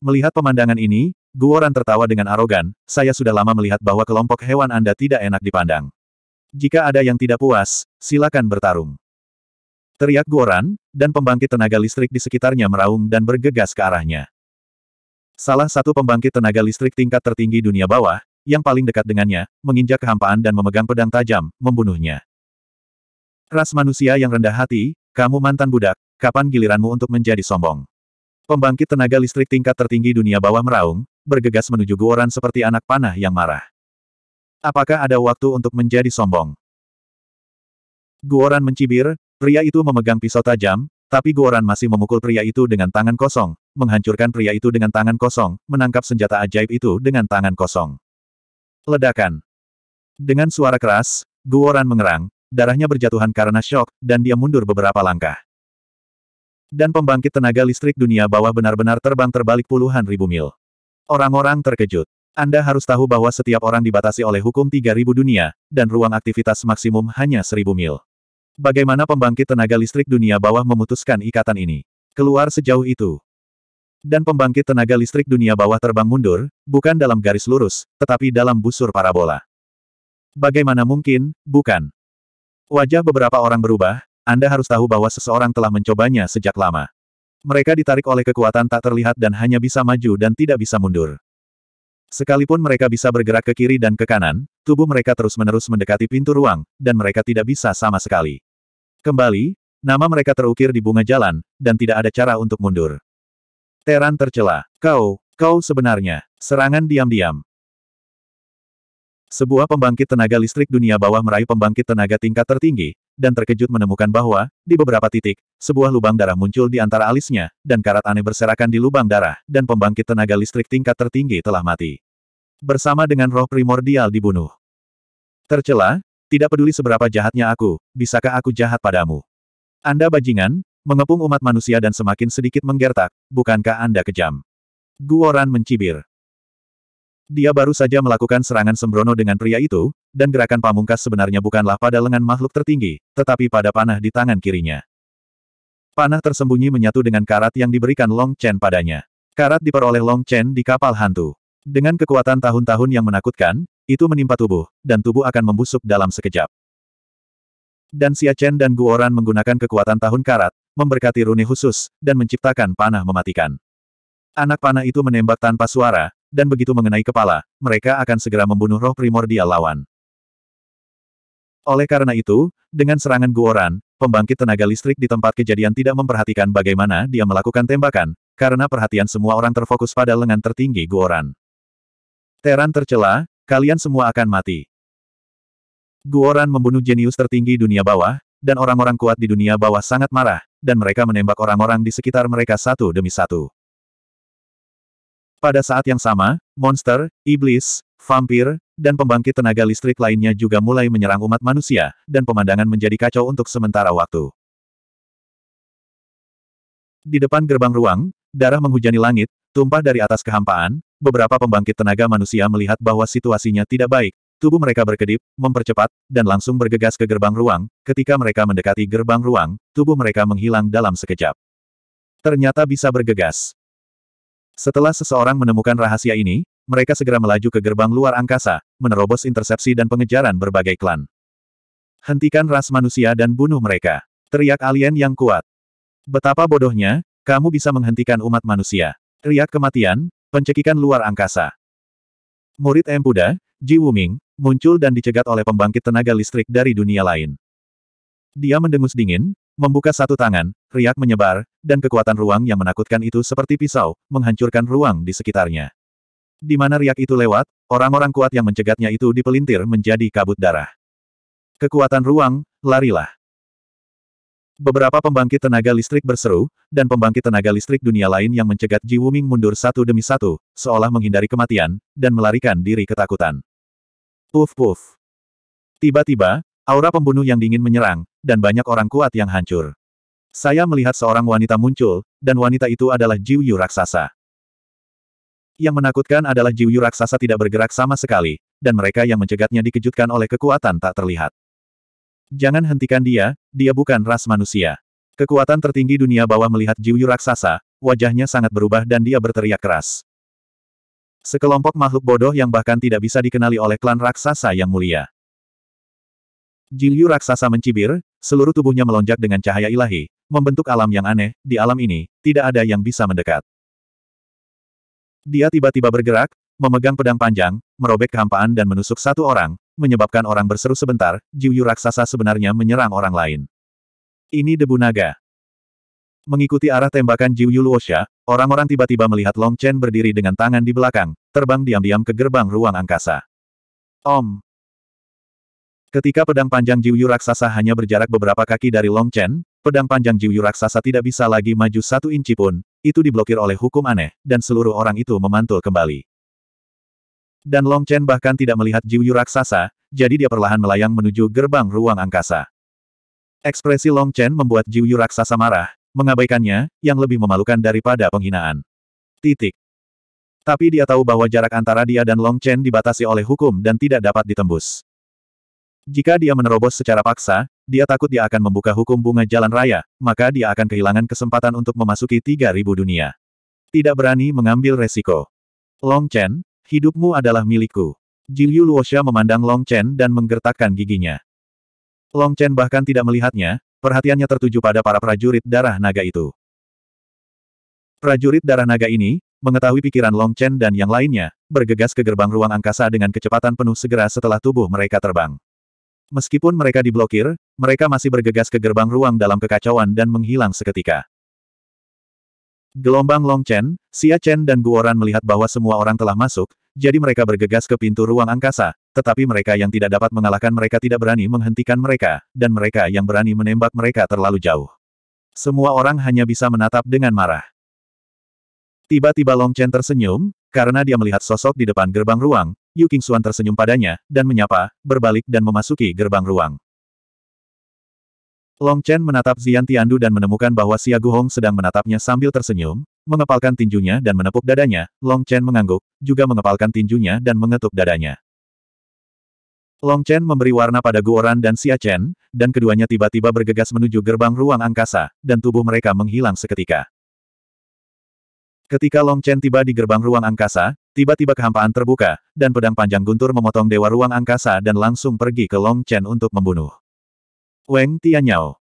Melihat pemandangan ini, Guoran tertawa dengan arogan, saya sudah lama melihat bahwa kelompok hewan Anda tidak enak dipandang. Jika ada yang tidak puas, silakan bertarung. Teriak Goran, dan pembangkit tenaga listrik di sekitarnya meraung dan bergegas ke arahnya. Salah satu pembangkit tenaga listrik tingkat tertinggi dunia bawah, yang paling dekat dengannya, menginjak kehampaan dan memegang pedang tajam, membunuhnya. Ras manusia yang rendah hati, kamu mantan budak, kapan giliranmu untuk menjadi sombong? Pembangkit tenaga listrik tingkat tertinggi dunia bawah meraung, bergegas menuju Goran seperti anak panah yang marah. Apakah ada waktu untuk menjadi sombong? Guoran mencibir, pria itu memegang pisau tajam, tapi Guoran masih memukul pria itu dengan tangan kosong, menghancurkan pria itu dengan tangan kosong, menangkap senjata ajaib itu dengan tangan kosong. Ledakan. Dengan suara keras, Guoran mengerang, darahnya berjatuhan karena shock, dan dia mundur beberapa langkah. Dan pembangkit tenaga listrik dunia bawah benar-benar terbang terbalik puluhan ribu mil. Orang-orang terkejut. Anda harus tahu bahwa setiap orang dibatasi oleh hukum 3000 dunia, dan ruang aktivitas maksimum hanya 1000 mil. Bagaimana pembangkit tenaga listrik dunia bawah memutuskan ikatan ini? Keluar sejauh itu. Dan pembangkit tenaga listrik dunia bawah terbang mundur, bukan dalam garis lurus, tetapi dalam busur parabola. Bagaimana mungkin, bukan? Wajah beberapa orang berubah, Anda harus tahu bahwa seseorang telah mencobanya sejak lama. Mereka ditarik oleh kekuatan tak terlihat dan hanya bisa maju dan tidak bisa mundur. Sekalipun mereka bisa bergerak ke kiri dan ke kanan, tubuh mereka terus-menerus mendekati pintu ruang, dan mereka tidak bisa sama sekali. Kembali, nama mereka terukir di bunga jalan, dan tidak ada cara untuk mundur. Teran tercela. Kau, kau sebenarnya. Serangan diam-diam. Sebuah pembangkit tenaga listrik dunia bawah meraih pembangkit tenaga tingkat tertinggi, dan terkejut menemukan bahwa, di beberapa titik, sebuah lubang darah muncul di antara alisnya, dan karat aneh berserakan di lubang darah, dan pembangkit tenaga listrik tingkat tertinggi telah mati. Bersama dengan roh primordial dibunuh. Tercela, tidak peduli seberapa jahatnya aku, bisakah aku jahat padamu? Anda bajingan, mengepung umat manusia dan semakin sedikit menggertak, bukankah Anda kejam? Guoran mencibir. Dia baru saja melakukan serangan sembrono dengan pria itu, dan gerakan pamungkas sebenarnya bukanlah pada lengan makhluk tertinggi, tetapi pada panah di tangan kirinya. Panah tersembunyi menyatu dengan karat yang diberikan Long Chen padanya. Karat diperoleh Long Chen di kapal hantu. Dengan kekuatan tahun-tahun yang menakutkan, itu menimpa tubuh, dan tubuh akan membusuk dalam sekejap. Dan Xia Chen dan Guoran menggunakan kekuatan tahun karat, memberkati rune khusus, dan menciptakan panah mematikan. Anak panah itu menembak tanpa suara, dan begitu mengenai kepala, mereka akan segera membunuh roh primordial lawan. Oleh karena itu, dengan serangan Guoran, pembangkit tenaga listrik di tempat kejadian tidak memperhatikan bagaimana dia melakukan tembakan, karena perhatian semua orang terfokus pada lengan tertinggi Guoran. Teran tercela, kalian semua akan mati. Guoran membunuh jenius tertinggi dunia bawah, dan orang-orang kuat di dunia bawah sangat marah, dan mereka menembak orang-orang di sekitar mereka satu demi satu. Pada saat yang sama, monster, iblis, vampir, dan pembangkit tenaga listrik lainnya juga mulai menyerang umat manusia, dan pemandangan menjadi kacau untuk sementara waktu. Di depan gerbang ruang, darah menghujani langit, tumpah dari atas kehampaan, beberapa pembangkit tenaga manusia melihat bahwa situasinya tidak baik, Tubuh mereka berkedip, mempercepat, dan langsung bergegas ke gerbang ruang. Ketika mereka mendekati gerbang ruang, tubuh mereka menghilang dalam sekejap. Ternyata bisa bergegas. Setelah seseorang menemukan rahasia ini, mereka segera melaju ke gerbang luar angkasa, menerobos intersepsi dan pengejaran berbagai klan. Hentikan ras manusia dan bunuh mereka. Teriak alien yang kuat. Betapa bodohnya, kamu bisa menghentikan umat manusia. Teriak kematian, pencekikan luar angkasa. Murid Empuda, Ji Wuming, muncul dan dicegat oleh pembangkit tenaga listrik dari dunia lain. Dia mendengus dingin, membuka satu tangan, riak menyebar, dan kekuatan ruang yang menakutkan itu seperti pisau, menghancurkan ruang di sekitarnya. Di mana riak itu lewat, orang-orang kuat yang mencegatnya itu dipelintir menjadi kabut darah. Kekuatan ruang, larilah. Beberapa pembangkit tenaga listrik berseru, dan pembangkit tenaga listrik dunia lain yang mencegat Ji Wuming mundur satu demi satu, seolah menghindari kematian, dan melarikan diri ketakutan. Puf puf. Tiba-tiba, aura pembunuh yang dingin menyerang, dan banyak orang kuat yang hancur. Saya melihat seorang wanita muncul, dan wanita itu adalah Jiu Yu Raksasa. Yang menakutkan adalah jiwa raksasa tidak bergerak sama sekali, dan mereka yang mencegatnya dikejutkan oleh kekuatan tak terlihat. Jangan hentikan dia, dia bukan ras manusia. Kekuatan tertinggi dunia bawah melihat jiwa raksasa, wajahnya sangat berubah dan dia berteriak keras. Sekelompok makhluk bodoh yang bahkan tidak bisa dikenali oleh klan raksasa yang mulia. Jilyu raksasa mencibir, seluruh tubuhnya melonjak dengan cahaya ilahi, membentuk alam yang aneh, di alam ini, tidak ada yang bisa mendekat. Dia tiba-tiba bergerak, memegang pedang panjang, merobek kehampaan dan menusuk satu orang, menyebabkan orang berseru sebentar, Jiuyu raksasa sebenarnya menyerang orang lain. Ini debu naga. Mengikuti arah tembakan Jiuyu Luosha, orang-orang tiba-tiba melihat Long Chen berdiri dengan tangan di belakang, terbang diam-diam ke gerbang ruang angkasa. Om. Ketika pedang panjang Jiuyu raksasa hanya berjarak beberapa kaki dari Long Chen, pedang panjang Jiuyu raksasa tidak bisa lagi maju satu inci pun, itu diblokir oleh hukum aneh, dan seluruh orang itu memantul kembali. Dan Long Chen bahkan tidak melihat Jiuyu raksasa, jadi dia perlahan melayang menuju gerbang ruang angkasa. Ekspresi Long Chen membuat Jiuyu raksasa marah, mengabaikannya, yang lebih memalukan daripada penghinaan. Titik. Tapi dia tahu bahwa jarak antara dia dan Long Chen dibatasi oleh hukum dan tidak dapat ditembus. Jika dia menerobos secara paksa, dia takut dia akan membuka hukum bunga jalan raya, maka dia akan kehilangan kesempatan untuk memasuki 3.000 dunia. Tidak berani mengambil resiko. Long Chen, hidupmu adalah milikku. Jiu Luosha memandang Long Chen dan menggertakkan giginya. Long Chen bahkan tidak melihatnya, perhatiannya tertuju pada para prajurit darah naga itu. Prajurit darah naga ini, mengetahui pikiran Long Chen dan yang lainnya, bergegas ke gerbang ruang angkasa dengan kecepatan penuh segera setelah tubuh mereka terbang. Meskipun mereka diblokir, mereka masih bergegas ke gerbang ruang dalam kekacauan dan menghilang seketika. Gelombang Long Chen, Xia Chen dan Guoran melihat bahwa semua orang telah masuk, jadi mereka bergegas ke pintu ruang angkasa, tetapi mereka yang tidak dapat mengalahkan mereka tidak berani menghentikan mereka, dan mereka yang berani menembak mereka terlalu jauh. Semua orang hanya bisa menatap dengan marah. Tiba-tiba Long Chen tersenyum, karena dia melihat sosok di depan gerbang ruang, Yu King Xuan tersenyum padanya, dan menyapa, berbalik dan memasuki gerbang ruang. Long Chen menatap Xian Tiandu dan menemukan bahwa Xia Guhong sedang menatapnya sambil tersenyum, mengepalkan tinjunya dan menepuk dadanya. Long Chen mengangguk, juga mengepalkan tinjunya dan mengetuk dadanya. Long Chen memberi warna pada Guoran dan Xia Chen, dan keduanya tiba-tiba bergegas menuju gerbang ruang angkasa, dan tubuh mereka menghilang seketika. Ketika Long Chen tiba di gerbang ruang angkasa, tiba-tiba kehampaan terbuka, dan pedang panjang guntur memotong dewa ruang angkasa dan langsung pergi ke Long Chen untuk membunuh. Weng Tianyao.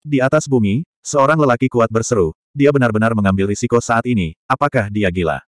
Di atas bumi, seorang lelaki kuat berseru, dia benar-benar mengambil risiko saat ini, apakah dia gila?